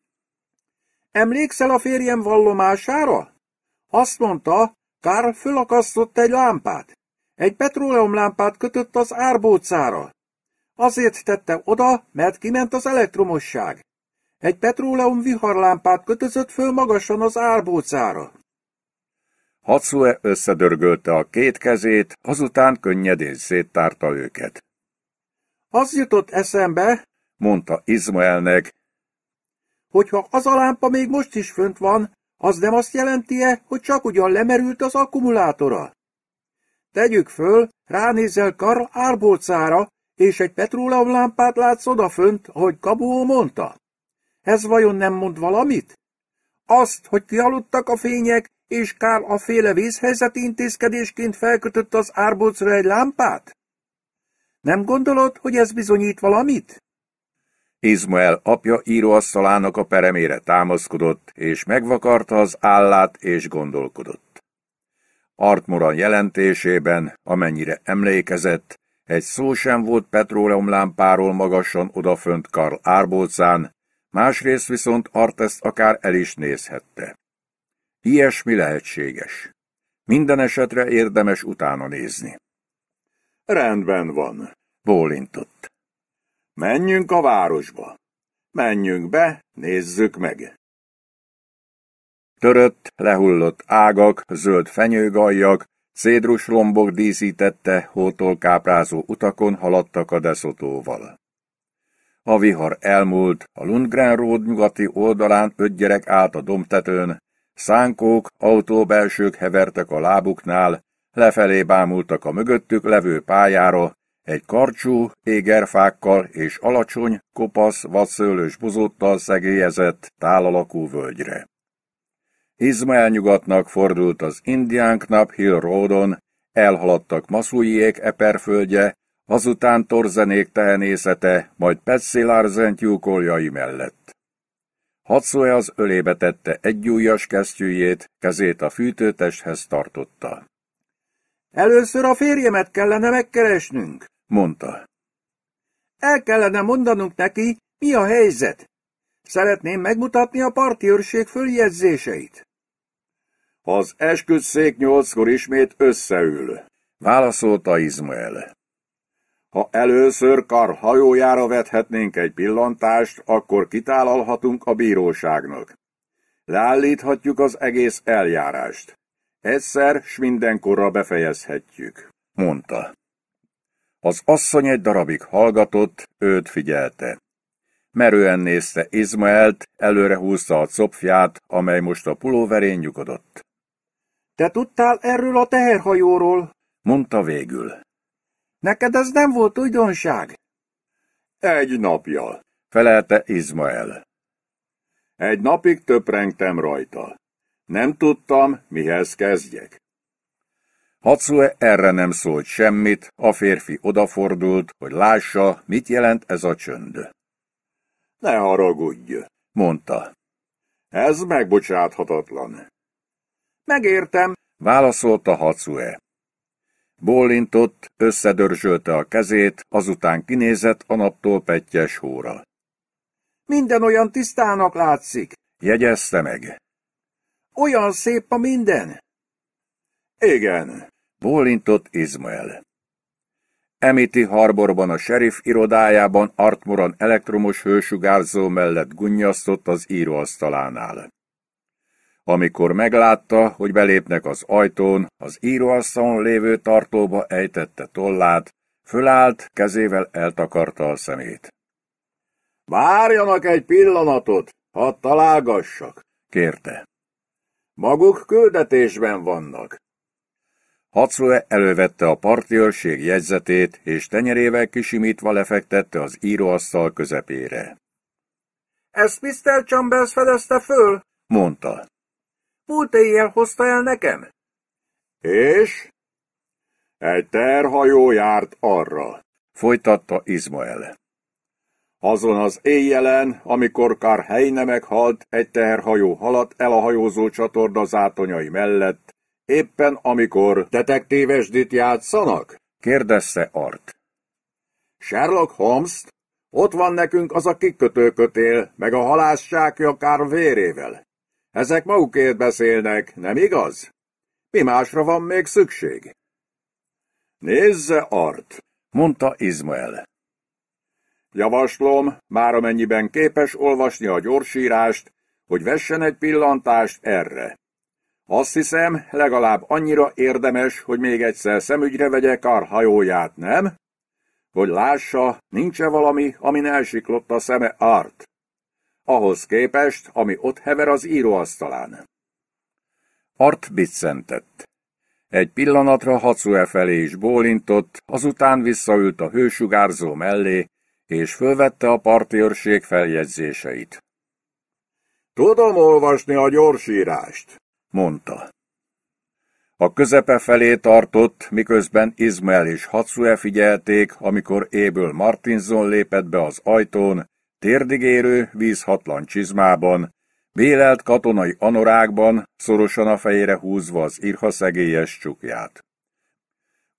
Emlékszel a férjem vallomására? Azt mondta, Karl fölakasztott egy lámpát. Egy petróleumlámpát kötött az árbócára. Azért tette oda, mert kiment az elektromosság. Egy petróleum viharlámpát kötözött föl magasan az árbócára. Hatsue összedörgölte a két kezét, azután könnyedén széttárta őket. Az jutott eszembe, mondta Izmaelnek. Hogyha az a lámpa még most is fönt van, az nem azt jelenti-e, hogy csak ugyan lemerült az akkumulátora? Tegyük föl, ránézel Karl árbócára, és egy petróleumlámpát látsz odafönt, ahogy Kabuó mondta. Ez vajon nem mond valamit? Azt, hogy kialudtak a fények, és Karl a féle vészhelyzeti intézkedésként felkötött az árbocra egy lámpát? Nem gondolod, hogy ez bizonyít valamit? Izmael apja íróasztalának a peremére támaszkodott, és megvakarta az állát és gondolkodott. Artmoran jelentésében, amennyire emlékezett, egy szó sem volt petróleumlámpáról magasan odafönt Karl Árbócán, másrészt viszont ezt akár el is nézhette. Ilyesmi lehetséges. Minden esetre érdemes utána nézni. Rendben van, bólintott. Menjünk a városba. Menjünk be, nézzük meg. Törött, lehullott ágak, zöld fenyőgaljak, cédrus lombok díszítette, hótól káprázó utakon haladtak a deszotóval. A vihar elmúlt, a Lundgren Road nyugati oldalán öt gyerek állt a domtetőn, szánkók, autóbelsők hevertek a lábuknál, lefelé bámultak a mögöttük levő pályára, egy karcsú, égerfákkal és alacsony, kopasz, vadszőlős buzottal szegélyezett, tálalakú völgyre. Izmael nyugatnak fordult az Indiánk Knap Hill Roadon, elhaladtak Maszújék eperföldje, azután torzenék tehenészete, majd Petszi Larsen mellett. Hatszóe az ölébe tette egy egyújas kesztyűjét, kezét a fűtőtesthez tartotta. Először a férjemet kellene megkeresnünk, mondta. El kellene mondanunk neki, mi a helyzet. Szeretném megmutatni a parti őrség följegyzéseit. Az esküdszék nyolckor ismét összeül, válaszolta Izmael. Ha először kar hajójára vethetnénk egy pillantást, akkor kitálalhatunk a bíróságnak. Leállíthatjuk az egész eljárást. Egyszer s mindenkorra befejezhetjük, mondta. Az asszony egy darabig hallgatott, őt figyelte. Merően nézte Izmaelt, előre húzta a copfját, amely most a pulóverén nyugodott. Te tudtál erről a teherhajóról? mondta végül. Neked ez nem volt újdonság? Egy napja, felelte Izmael. Egy napig töprengtem rajta. Nem tudtam, mihez kezdjek. Hatsue erre nem szólt semmit, a férfi odafordult, hogy lássa, mit jelent ez a csönd. Ne haragudj, mondta. Ez megbocsáthatatlan. Megértem, válaszolta Hatsue. Bólintott, összedörzsölte a kezét, azután kinézett a naptól pettyes hóra. Minden olyan tisztának látszik, jegyezte meg. Olyan szép a minden. Igen, Bólintott Izmael. Emiti Harborban a serif irodájában Artmoran elektromos hősugárzó mellett gunnyasztott az íróasztalánál. Amikor meglátta, hogy belépnek az ajtón, az íróasztalon lévő tartóba ejtette tollát, fölállt, kezével eltakarta a szemét. Várjanak egy pillanatot, ha találgassak, kérte. Maguk küldetésben vannak. Hacue elővette a partiőrség jegyzetét, és tenyerével kisimítva lefektette az íróasztal közepére. Ezt Mr. Chambers fedezte föl? mondta. Múlt éjjel hozta el nekem. És? Egy terhajó járt arra, folytatta Izmael. Azon az éjjelen, amikor helyne meghalt, egy teherhajó haladt el a hajózó csatorna zátonyai mellett, Éppen amikor detektívesdit játszanak? kérdezte Art. Sherlock holmes -t? Ott van nekünk az a kikötőkötél, meg a halásság akár vérével. Ezek magukért beszélnek, nem igaz? Mi másra van még szükség? Nézze, Art, mondta Izmael. Javaslom, már amennyiben képes olvasni a gyorsírást, hogy vessen egy pillantást erre. Azt hiszem, legalább annyira érdemes, hogy még egyszer szemügyre vegye Kar hajóját, nem? Hogy lássa, nincs-e valami, amin elsiklott a szeme Art? Ahhoz képest, ami ott hever az íróasztalán. Art biccentett. Egy pillanatra Hacue felé is bólintott, azután visszaült a hősugárzó mellé, és fölvette a partiőrség feljegyzéseit. Tudom olvasni a gyorsírást, mondta. A közepe felé tartott, miközben Izmael és Hatsue figyelték, amikor éből Martinson lépett be az ajtón, térdigérő, vízhatlan csizmában, bélelt katonai anorákban, szorosan a fejére húzva az irhaszegélyes csukját.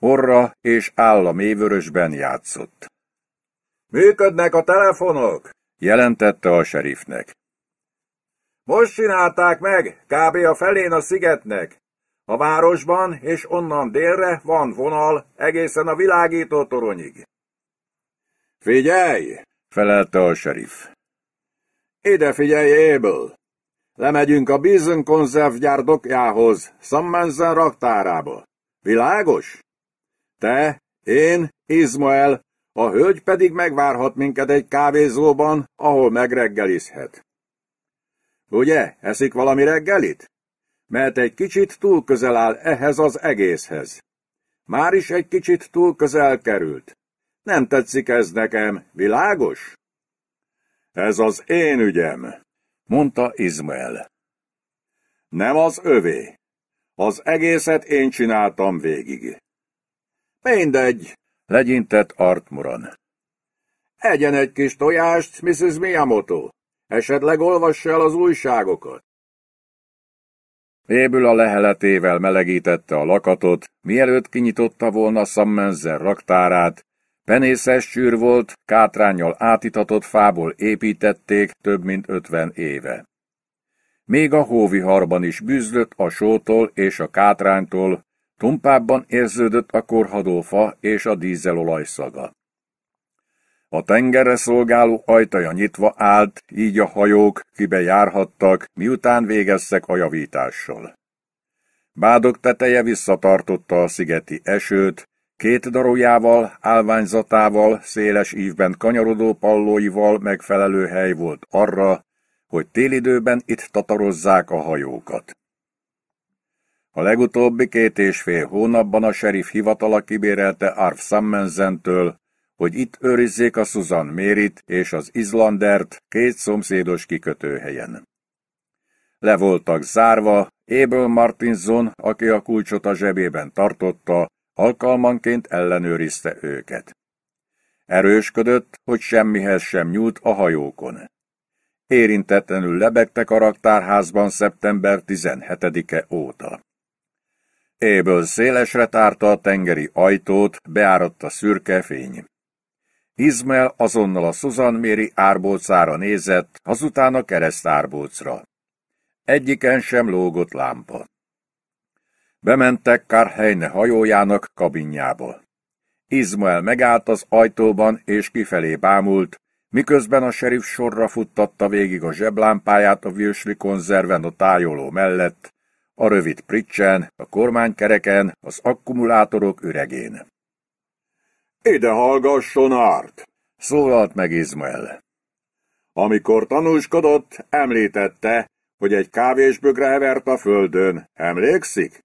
Orra és állam évörösben játszott. Működnek a telefonok, jelentette a serifnek. Most csinálták meg, kb. a felén a szigetnek. A városban és onnan délre van vonal egészen a világító toronyig. Figyelj! felelte a serif. Ide figyelj, Abel! Lemegyünk a Bison konzervgyár dokjához, Sammenzen raktárába. Világos? Te, én, Izmael, a hölgy pedig megvárhat minket egy kávézóban, ahol megreggelizhet. Ugye, eszik valami reggelit? Mert egy kicsit túl közel áll ehhez az egészhez. Már is egy kicsit túl közel került. Nem tetszik ez nekem, világos? Ez az én ügyem, mondta Izmael. Nem az övé. Az egészet én csináltam végig. Mindegy, legyintett Artmuran. Egyen egy kis tojást, Mrs. Miyamoto. Esetleg olvass el az újságokat. Ébül a leheletével melegítette a lakatot, mielőtt kinyitotta volna Sammenzer raktárát, Penészes sűr volt, kátrányjal átitatott fából építették több mint ötven éve. Még a hóviharban is bűzlött a sótól és a kátránytól, tumpábban érződött a korhadófa és a dízelolaj szaga. A tengerre szolgáló ajtaja nyitva állt, így a hajók kibe járhattak, miután végeztek a javítással. Bádok teteje visszatartotta a szigeti esőt, két darójával, állványzatával, széles ívben kanyarodó pallóival megfelelő hely volt arra, hogy télidőben itt tatarozzák a hajókat. A legutóbbi két és fél hónapban a serif hivatala kibérelte Arv Sammenzentől, hogy itt őrizzék a Susan Mérit és az Izlandert két szomszédos kikötőhelyen. Le voltak zárva, Abel Martinson, aki a kulcsot a zsebében tartotta, alkalmanként ellenőrizte őket. Erősködött, hogy semmihez sem nyúlt a hajókon. Érintetlenül lebegtek a raktárházban szeptember 17-e óta. Éből szélesre tárta a tengeri ajtót, beáradt a szürke fény. Izmel azonnal a Susan Mary árbolcára nézett, azután a kereszt árbolcra. Egyiken sem lógott lámpa. Bementek Karhelyne hajójának kabinjába. Izmael megállt az ajtóban és kifelé bámult, miközben a serif sorra futtatta végig a zseblámpáját a vősli konzerven a tájoló mellett, a rövid pricsen, a kormánykereken, az akkumulátorok üregén. Ide hallgasson, Art! Szólalt meg Izmael. Amikor tanúskodott, említette, hogy egy kávésbögre hevert a földön. Emlékszik?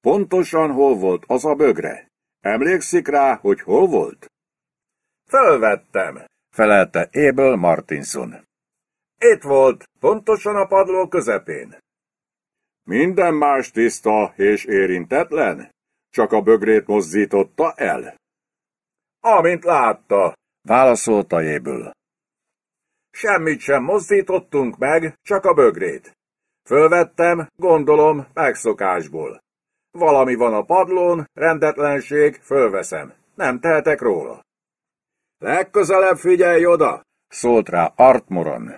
Pontosan hol volt az a bögre? Emlékszik rá, hogy hol volt? Fölvettem, felelte Abel Martinson. Itt volt, pontosan a padló közepén. Minden más tiszta és érintetlen? Csak a bögrét mozdította el? Amint látta, válaszolta jéből. Semmit sem mozdítottunk meg, csak a bögrét. Fölvettem, gondolom, megszokásból. Valami van a padlón, rendetlenség, fölveszem. Nem tehetek róla. Legközelebb figyelj oda, szólt rá Artmoron.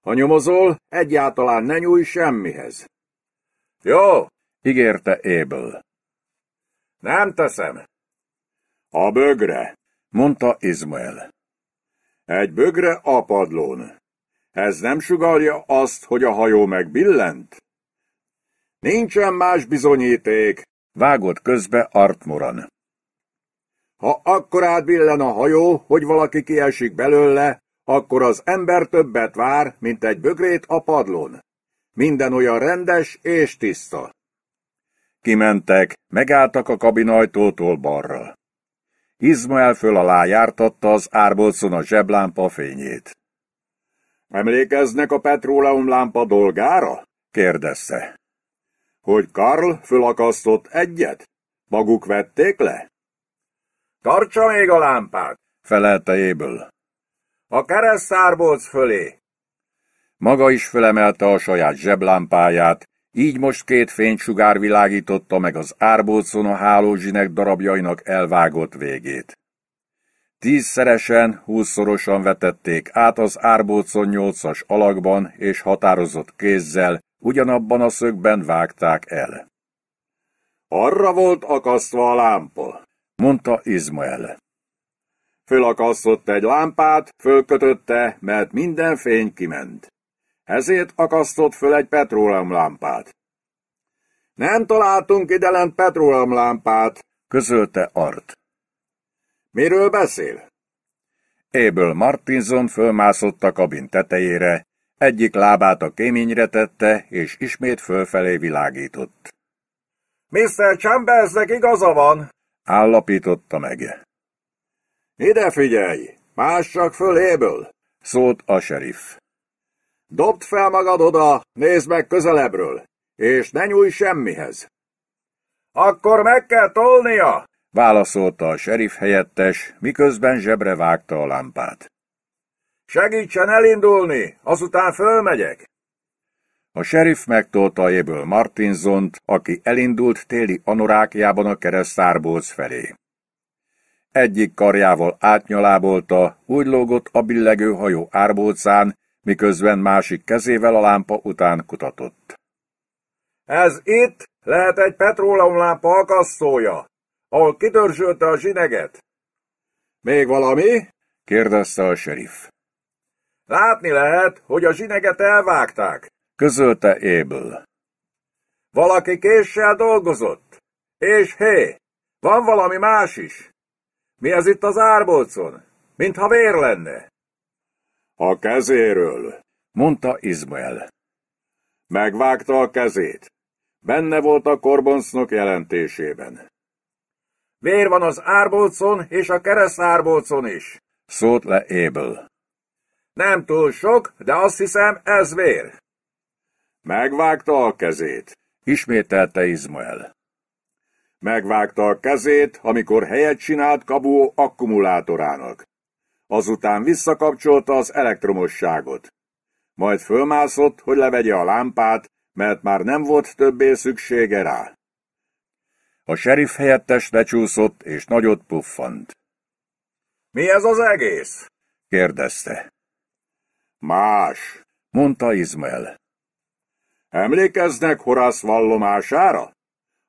Ha nyomozol, egyáltalán ne nyúj semmihez. Jó, ígérte Ébel. Nem teszem, a bögre, mondta Izmael. Egy bögre a padlón. Ez nem sugalja azt, hogy a hajó megbillent? Nincsen más bizonyíték, vágott közbe Artmoran. Ha akkor átbillen a hajó, hogy valaki kiesik belőle, akkor az ember többet vár, mint egy bögrét a padlón. Minden olyan rendes és tiszta. Kimentek, megálltak a kabinajtótól balra. Izmael föl alá jártatta az árbolcon a zseblámpa fényét. Emlékeznek a lámpa dolgára? kérdezte. Hogy Karl fölakasztott egyet? Maguk vették le? Tartsa még a lámpát, felelte Éből. A keresztárbolc fölé. Maga is fölemelte a saját zseblámpáját, így most két fénysugár világította meg az árbócon a hálózsinek darabjainak elvágott végét. Tízszeresen, húszszorosan vetették át az árbócon nyolcas alakban, és határozott kézzel, ugyanabban a szögben vágták el. Arra volt akasztva a lámpa, mondta Izmael. Fölakasztott egy lámpát, fölkötötte, mert minden fény kiment. Ezért akasztott föl egy petróleumlámpát. Nem találtunk ide lent petróleumlámpát, közölte Art. Miről beszél? Éből Martinson fölmászott a kabin tetejére, egyik lábát a kéményre tette, és ismét fölfelé világított. Mr. Chambersnek igaza van, állapította meg. Ide figyelj, mássak föléből, szólt a sheriff. Dobd fel magad oda, nézd meg közelebbről, és ne nyúj semmihez. Akkor meg kell tolnia, válaszolta a serif helyettes, miközben zsebre vágta a lámpát. Segítsen elindulni, azután fölmegyek. A serif megtolta éből Martinzont, aki elindult téli anorákjában a keresztárbóc felé. Egyik karjával átnyalábolta, úgy lógott a billegő hajó árbócán, miközben másik kezével a lámpa után kutatott. Ez itt lehet egy petróleumlámpa akasszója, ahol kitörzsölte a zsineget. Még valami? kérdezte a serif. Látni lehet, hogy a zsineget elvágták, közölte Éből. Valaki késsel dolgozott. És hé, van valami más is. Mi ez itt az árbolcon? Mintha vér lenne. A kezéről, mondta Izmael. Megvágta a kezét. Benne volt a korboncnok jelentésében. Vér van az árbolcon és a kereszt árbolcon is, szólt le Ébel. Nem túl sok, de azt hiszem ez vér. Megvágta a kezét, ismételte Izmael. Megvágta a kezét, amikor helyet csinált Kabuó akkumulátorának. Azután visszakapcsolta az elektromosságot. Majd fölmászott, hogy levegye a lámpát, mert már nem volt többé szüksége rá. A serif helyettes lecsúszott, és nagyot puffant. Mi ez az egész? kérdezte. Más, mondta Izmael. Emlékeznek Horász vallomására?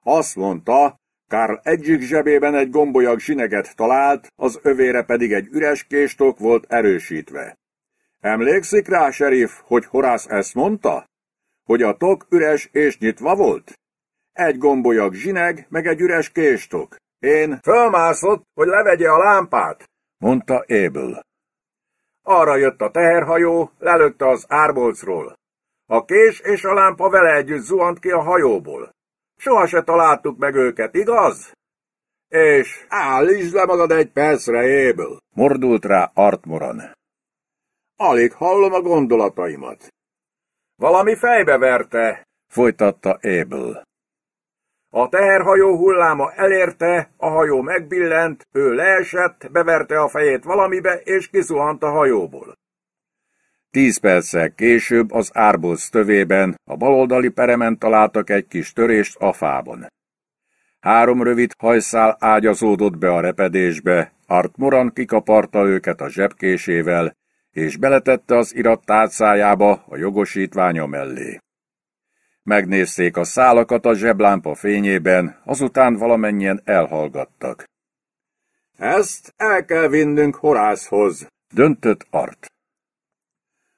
Azt mondta, Karl egyik zsebében egy gombolyag zsineget talált, az övére pedig egy üres késtok volt erősítve. Emlékszik rá, serif, hogy Horász ezt mondta? Hogy a tok üres és nyitva volt? Egy gombolyag zsineg, meg egy üres késtok. Én fölmászott, hogy levegye a lámpát, mondta Abel. Arra jött a teherhajó, lelőtte az árbolcról. A kés és a lámpa vele együtt zuhant ki a hajóból. Soha se találtuk meg őket, igaz? És állítsd le magad egy percre, éből, mordult rá Artmoran. Alig hallom a gondolataimat. Valami fejbe verte, folytatta Ébel. A teherhajó hulláma elérte, a hajó megbillent, ő leesett, beverte a fejét valamibe, és kiszuhant a hajóból. Tíz perccel később az árbóz tövében a baloldali peremen találtak egy kis törést a fában. Három rövid hajszál ágyazódott be a repedésbe, Art Moran kikaparta őket a zsebkésével, és beletette az irat tárcájába a jogosítványa mellé. Megnézték a szálakat a zseblámpa fényében, azután valamennyien elhallgattak. Ezt el kell vinnünk Horászhoz, döntött Art.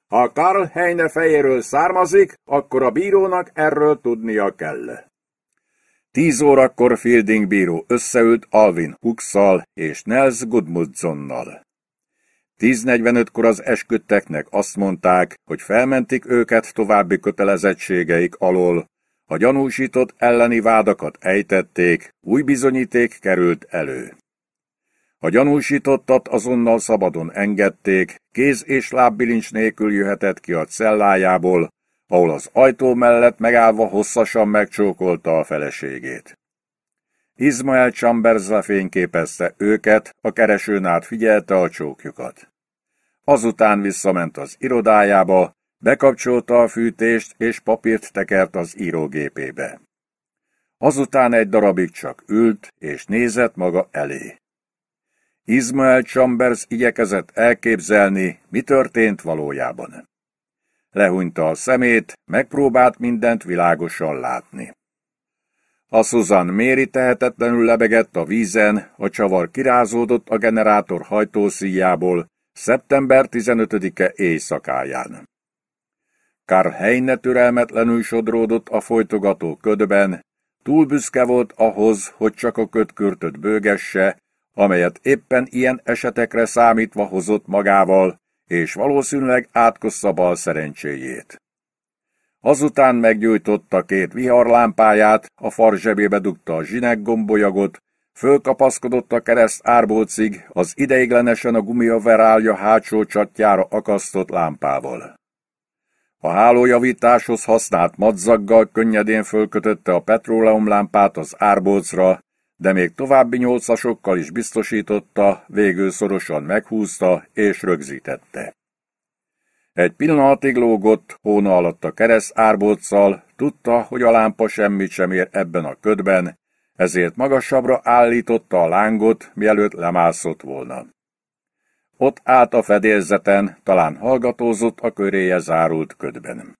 Ha Karl Heine fejéről származik, akkor a bírónak erről tudnia kell. Tíz órakor Fielding bíró összeült Alvin Huxal és Nels Gudmundsonnal. 10.45-kor az esküdteknek azt mondták, hogy felmentik őket további kötelezettségeik alól. A gyanúsított elleni vádakat ejtették, új bizonyíték került elő. A gyanúsítottat azonnal szabadon engedték, kéz és lábbilincs nélkül jöhetett ki a cellájából, ahol az ajtó mellett megállva hosszasan megcsókolta a feleségét. Izmael chambers fényképezte őket, a keresőn át figyelte a csókjukat. Azután visszament az irodájába, bekapcsolta a fűtést és papírt tekert az írógépébe. Azután egy darabig csak ült és nézett maga elé. Ismael Chambers igyekezett elképzelni, mi történt valójában. Lehúnyta a szemét, megpróbált mindent világosan látni. A Susan Méri tehetetlenül lebegett a vízen, a csavar kirázódott a generátor hajtószíjából szeptember 15-e éjszakáján. Karl Heine türelmetlenül sodródott a folytogató ködben, túl büszke volt ahhoz, hogy csak a kötkürtöt bőgesse, amelyet éppen ilyen esetekre számítva hozott magával, és valószínűleg átkossza bal szerencséjét. Azután meggyújtotta két viharlámpáját, a zsebébe dugta a zsinek gombolyagot, fölkapaszkodott a kereszt árbócig, az ideiglenesen a gumiaverálja hátsó csatjára akasztott lámpával. A hálójavításhoz használt madzaggal könnyedén fölkötötte a petróleumlámpát az árbócra, de még további nyolcasokkal is biztosította, végül szorosan meghúzta és rögzítette. Egy pillanatig lógott, hóna alatt a kereszt árbóccal, tudta, hogy a lámpa semmit sem ér ebben a ködben, ezért magasabbra állította a lángot, mielőtt lemászott volna. Ott állt a fedélzeten, talán hallgatózott a köréje zárult ködben.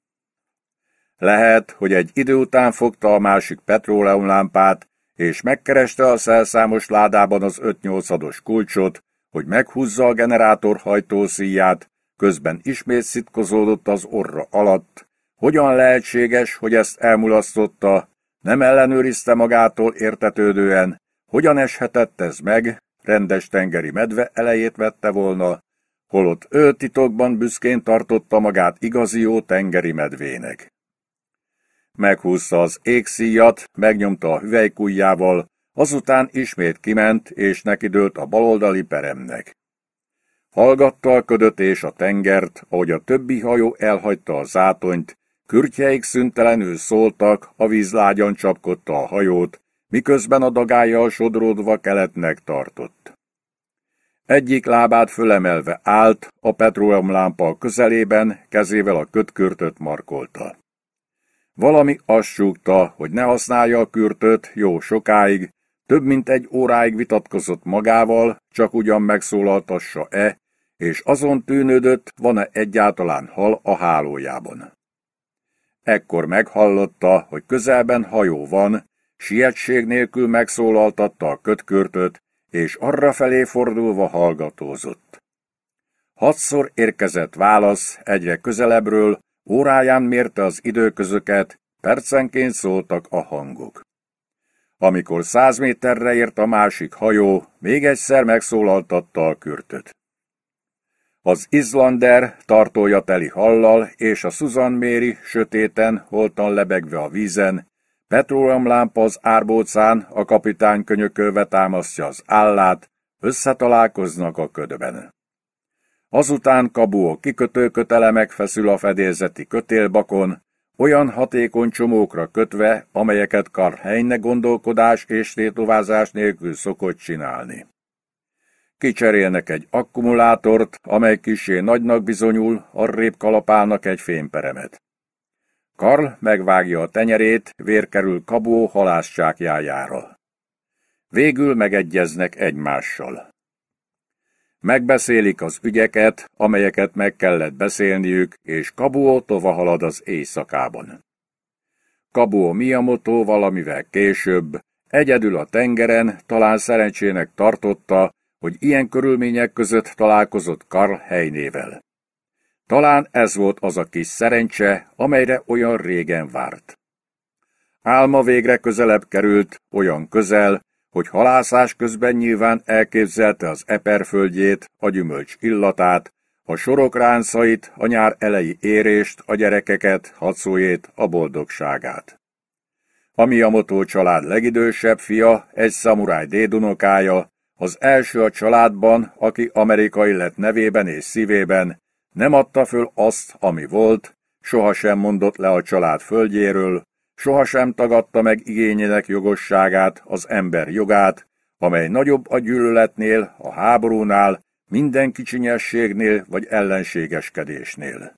Lehet, hogy egy idő után fogta a másik petróleumlámpát, és megkereste a szelszámos ládában az 5-8-ados kulcsot, hogy meghúzza a generátor hajtószíját, közben ismét szitkozódott az orra alatt. Hogyan lehetséges, hogy ezt elmulasztotta, nem ellenőrizte magától értetődően, hogyan eshetett ez meg, rendes tengeri medve elejét vette volna, holott ő titokban büszkén tartotta magát igazi jó tengeri medvének meghúzta az égszíjat, megnyomta a hüvelykujjával, azután ismét kiment és nekidőlt a baloldali peremnek. Hallgatta a ködöt és a tengert, ahogy a többi hajó elhagyta a zátonyt, kürtjeik szüntelenül szóltak, a víz lágyan csapkodta a hajót, miközben a dagájjal sodródva keletnek tartott. Egyik lábát fölemelve állt, a petróleumlámpa közelében, kezével a kötkörtöt markolta. Valami azt súgta, hogy ne használja a kürtöt jó sokáig, több mint egy óráig vitatkozott magával, csak ugyan megszólaltassa-e, és azon tűnődött, van-e egyáltalán hal a hálójában. Ekkor meghallotta, hogy közelben hajó van, sietség nélkül megszólaltatta a kötkörtöt, és arra felé fordulva hallgatózott. Hatszor érkezett válasz, egyre közelebbről, Óráján mérte az időközöket, percenként szóltak a hangok. Amikor száz méterre ért a másik hajó, még egyszer megszólaltatta a kürtöt. Az Izlander tartója teli hallal, és a Susan Méri sötéten, holtan lebegve a vízen, petróleumlámpa az árbócán, a kapitány könyökölve támasztja az állát, összetalálkoznak a ködben. Azután Kabul kikötőkötele megfeszül a fedélzeti kötélbakon, olyan hatékony csomókra kötve, amelyeket Karhelyne gondolkodás és tétovázás nélkül szokott csinálni. Kicserélnek egy akkumulátort, amely kisé nagynak bizonyul, arrébb kalapálnak egy fényperemet. Karl megvágja a tenyerét, vérkerül Kabó halászsákjájára. Végül megegyeznek egymással. Megbeszélik az ügyeket, amelyeket meg kellett beszélniük, és Kabuo tovahalad az éjszakában. Kabuo Miyamoto valamivel később, egyedül a tengeren talán szerencsének tartotta, hogy ilyen körülmények között találkozott Karl helynével. Talán ez volt az a kis szerencse, amelyre olyan régen várt. Álma végre közelebb került, olyan közel, hogy halászás közben nyilván elképzelte az eperföldjét, a gyümölcs illatát, a sorok ráncait, a nyár elejé érést, a gyerekeket, hacójét, a boldogságát. A Miyamoto család legidősebb fia, egy szamuráj dédunokája, az első a családban, aki amerikai lett nevében és szívében, nem adta föl azt, ami volt, sohasem mondott le a család földjéről, sohasem tagadta meg igényének jogosságát, az ember jogát, amely nagyobb a gyűlöletnél, a háborúnál, minden kicsinyességnél vagy ellenségeskedésnél.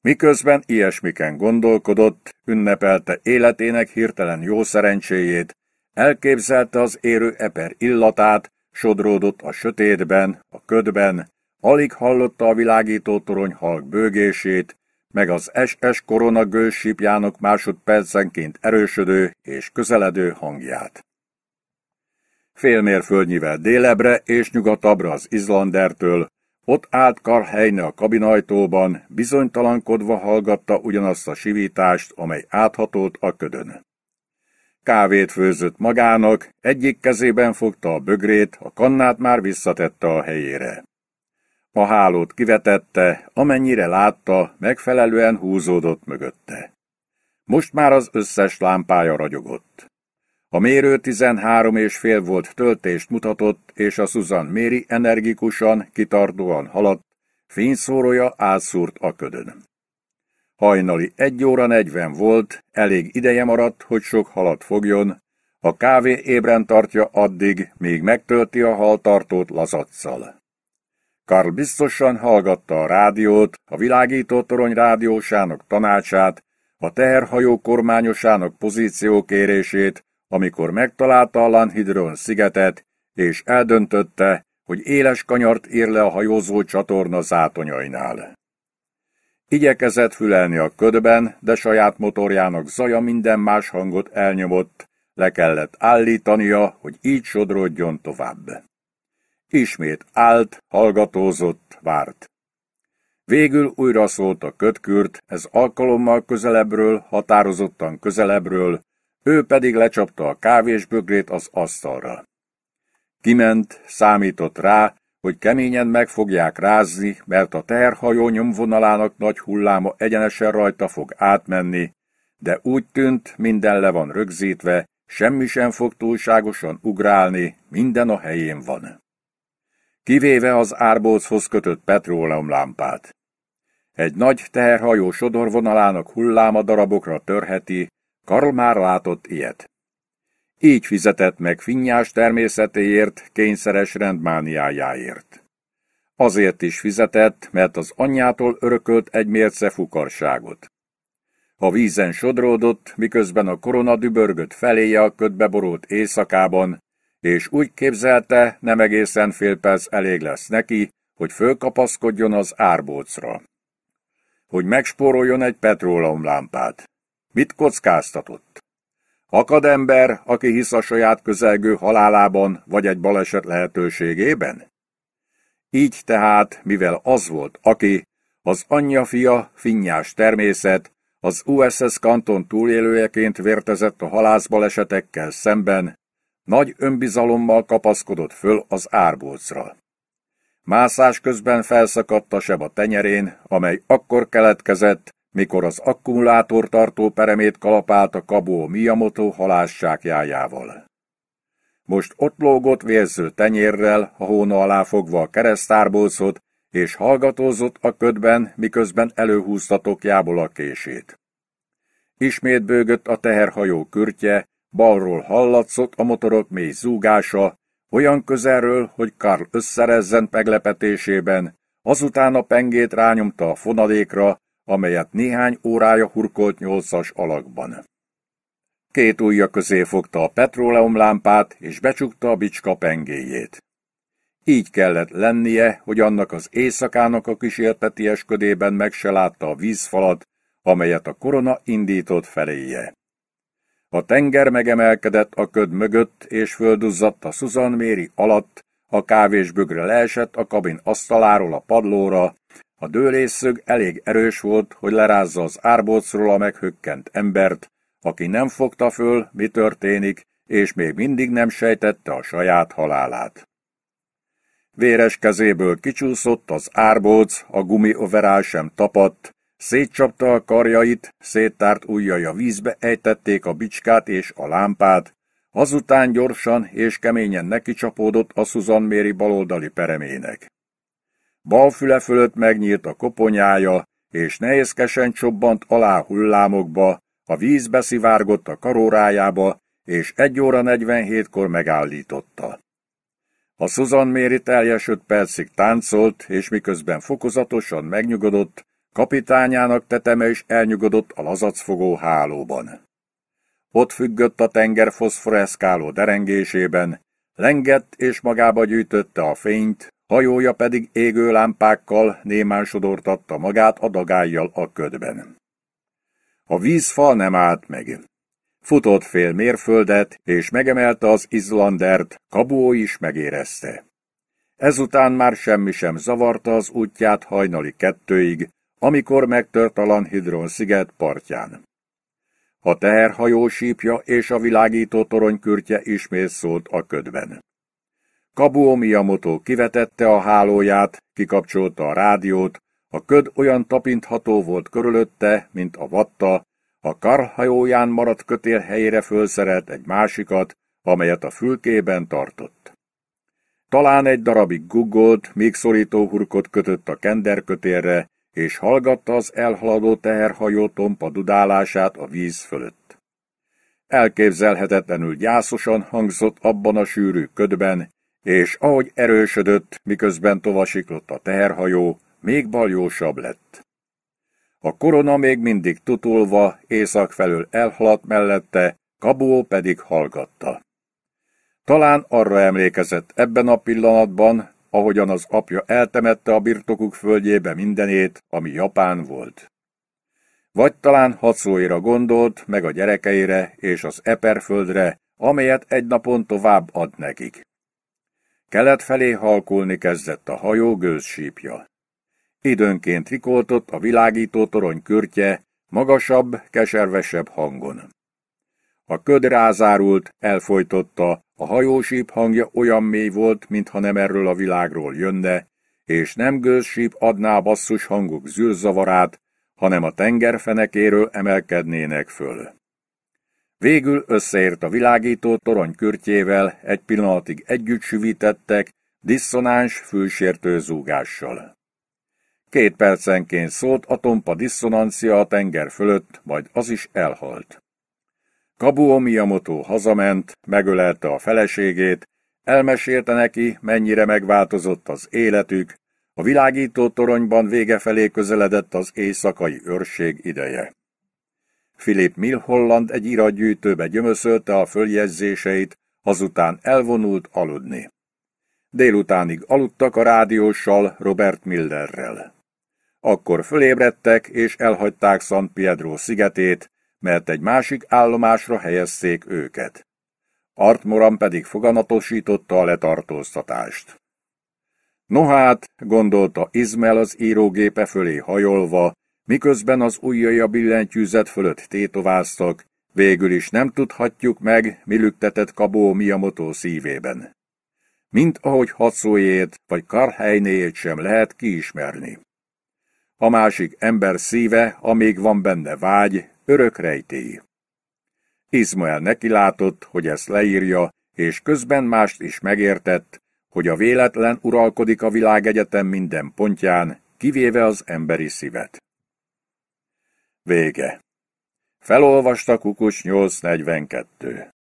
Miközben ilyesmiken gondolkodott, ünnepelte életének hirtelen jó szerencséjét, elképzelte az érő eper illatát, sodródott a sötétben, a ködben, alig hallotta a világító torony halk bőgését, meg az SS korona gőzsípjának másodpercenként erősödő és közeledő hangját. Fél délebre és nyugatabbra az Izlandertől, ott állt Karhelyne a kabinajtóban, bizonytalankodva hallgatta ugyanazt a sivítást, amely áthatolt a ködön. Kávét főzött magának, egyik kezében fogta a bögrét, a kannát már visszatette a helyére. A hálót kivetette, amennyire látta, megfelelően húzódott mögötte. Most már az összes lámpája ragyogott. A mérő 13 és fél volt töltést mutatott, és a Susan Méri energikusan, kitartóan haladt, fényszórója átszúrt a ködön. Hajnali egy óra negyven volt, elég ideje maradt, hogy sok halat fogjon, a kávé ébren tartja addig, míg megtölti a haltartót lazaccal. Karl biztosan hallgatta a rádiót, a világító torony rádiósának tanácsát, a teherhajó kormányosának pozíciókérését, amikor megtalálta a Lanhidron szigetet, és eldöntötte, hogy éles kanyart ír le a hajózó csatorna zátonyainál. Igyekezett fülelni a ködben, de saját motorjának zaja minden más hangot elnyomott, le kellett állítania, hogy így sodródjon tovább. Ismét állt, hallgatózott, várt. Végül újra szólt a kötkürt, ez alkalommal közelebbről, határozottan közelebbről, ő pedig lecsapta a kávésbögrét az asztalra. Kiment, számított rá, hogy keményen meg fogják rázni, mert a terhajó nyomvonalának nagy hulláma egyenesen rajta fog átmenni, de úgy tűnt, minden le van rögzítve, semmi sem fog túlságosan ugrálni, minden a helyén van kivéve az árbózhoz kötött petróleumlámpát. Egy nagy teherhajó sodorvonalának hulláma darabokra törheti, Karl már látott ilyet. Így fizetett meg finnyás természetéért, kényszeres rendmániájáért. Azért is fizetett, mert az anyjától örökölt egy mérce fukarságot. A vízen sodródott, miközben a korona dübörgött feléje a ködbe borult éjszakában, és úgy képzelte, nem egészen fél perc elég lesz neki, hogy fölkapaszkodjon az árbócra. Hogy megspóroljon egy petróleumlámpát. Mit kockáztatott? Akad ember, aki hisz a saját közelgő halálában vagy egy baleset lehetőségében? Így tehát, mivel az volt, aki, az anyja fia, finnyás természet, az USS Kanton túlélőjeként vértezett a halászbalesetekkel szemben, nagy önbizalommal kapaszkodott föl az árbócra. Mászás közben felszakadt a seb a tenyerén, amely akkor keletkezett, mikor az akkumulátor tartó peremét kalapált a kabó Miyamoto jájával. Most ott lógott vérző tenyérrel, a hóna alá fogva a keresztárbócot, és hallgatózott a ködben, miközben előhúzta tokjából a kését. Ismét bőgött a teherhajó kürtje, Balról hallatszott a motorok mély zúgása, olyan közelről, hogy Karl összerezzen meglepetésében, azután a pengét rányomta a fonadékra, amelyet néhány órája hurkolt nyolcas alakban. Két ujja közé fogta a petróleumlámpát, és becsukta a bicska pengéjét. Így kellett lennie, hogy annak az éjszakának a esködében meg se látta a vízfalat, amelyet a korona indított feléje. A tenger megemelkedett a köd mögött, és földuzzadt a Susan Méri alatt, a kávésbögre leesett a kabin asztaláról a padlóra, a dőlészög elég erős volt, hogy lerázza az árbócról a meghökkent embert, aki nem fogta föl, mi történik, és még mindig nem sejtette a saját halálát. Véres kezéből kicsúszott az árbóc, a overál sem tapadt, Szétcsapta a karjait, széttárt ujjai a vízbe ejtették a bicskát és a lámpát, azután gyorsan és keményen nekicsapódott a Susan Méri baloldali peremének. Bal füle fölött megnyílt a koponyája, és nehézkesen csobbant alá hullámokba, a víz beszivárgott a karórájába, és egy óra 47-kor megállította. A Susan Méri teljes öt percig táncolt, és miközben fokozatosan megnyugodott, Kapitányának teteme is elnyugodott a lazacfogó hálóban. Ott függött a tenger foszforeszkáló derengésében, lengett és magába gyűjtötte a fényt, hajója pedig égő lámpákkal némán sodortatta magát a dagájjal a ködben. A vízfal nem állt meg. Futott fél mérföldet, és megemelte az Izlandert, Kabó is megérezte. Ezután már semmi sem zavarta az útját hajnali kettőig, amikor megtört a Lanhidron sziget partján. A teherhajó sípja és a világító torony kürtje ismét szólt a ködben. Kabuo Miyamoto kivetette a hálóját, kikapcsolta a rádiót, a köd olyan tapintható volt körülötte, mint a vatta, a karhajóján maradt kötél helyére fölszerelt egy másikat, amelyet a fülkében tartott. Talán egy darabig guggolt, még szorító hurkot kötött a kenderkötélre, és hallgatta az elhaladó teherhajó tompa dudálását a víz fölött. Elképzelhetetlenül gyászosan hangzott abban a sűrű ködben, és ahogy erősödött, miközben tovasiklott a teherhajó, még baljósabb lett. A korona még mindig tutulva, észak felől elhaladt mellette, Kabó pedig hallgatta. Talán arra emlékezett ebben a pillanatban, ahogyan az apja eltemette a birtokuk földjébe mindenét, ami Japán volt. Vagy talán hatszóira gondolt, meg a gyerekeire és az Eperföldre, amelyet egy napon tovább ad nekik. Kelet felé halkulni kezdett a hajó gőzsípja. Időnként rikoltott a világító torony körtje, magasabb, keservesebb hangon. A köd rázárult, elfolytotta, a hajósíp hangja olyan mély volt, mintha nem erről a világról jönne, és nem gőzsíp adná basszus hanguk zűrzavarát, hanem a tengerfenekéről emelkednének föl. Végül összeért a világító torony kürtjével, egy pillanatig együtt süvítettek, diszonáns, fülsértő zúgással. Két percenként szólt a tompa diszonancia a tenger fölött, majd az is elhalt. Kabu Omiyamoto hazament, megölelte a feleségét, elmesélte neki, mennyire megváltozott az életük, a világító toronyban vége felé közeledett az éjszakai őrség ideje. Philip Milholland egy iratgyűjtőbe gyömöszölte a följegyzéseit, azután elvonult aludni. Délutánig aludtak a rádióssal, Robert Millerrel. Akkor fölébredtek és elhagyták San Pedro szigetét, mert egy másik állomásra helyezték őket. Artmoran pedig foganatosította a letartóztatást. Nohát, gondolta Izmel az írógépe fölé hajolva, miközben az ujjai a billentyűzet fölött tétováztak, végül is nem tudhatjuk meg, mi lüktetett Kabó Miyamoto szívében. Mint ahogy Hatszójét vagy Karhelynéjét sem lehet kiismerni. A másik ember szíve, amíg van benne vágy, örök rejtély. Izmael nekilátott, hogy ezt leírja, és közben mást is megértett, hogy a véletlen uralkodik a világegyetem minden pontján, kivéve az emberi szívet. Vége. Felolvasta Kukus 842.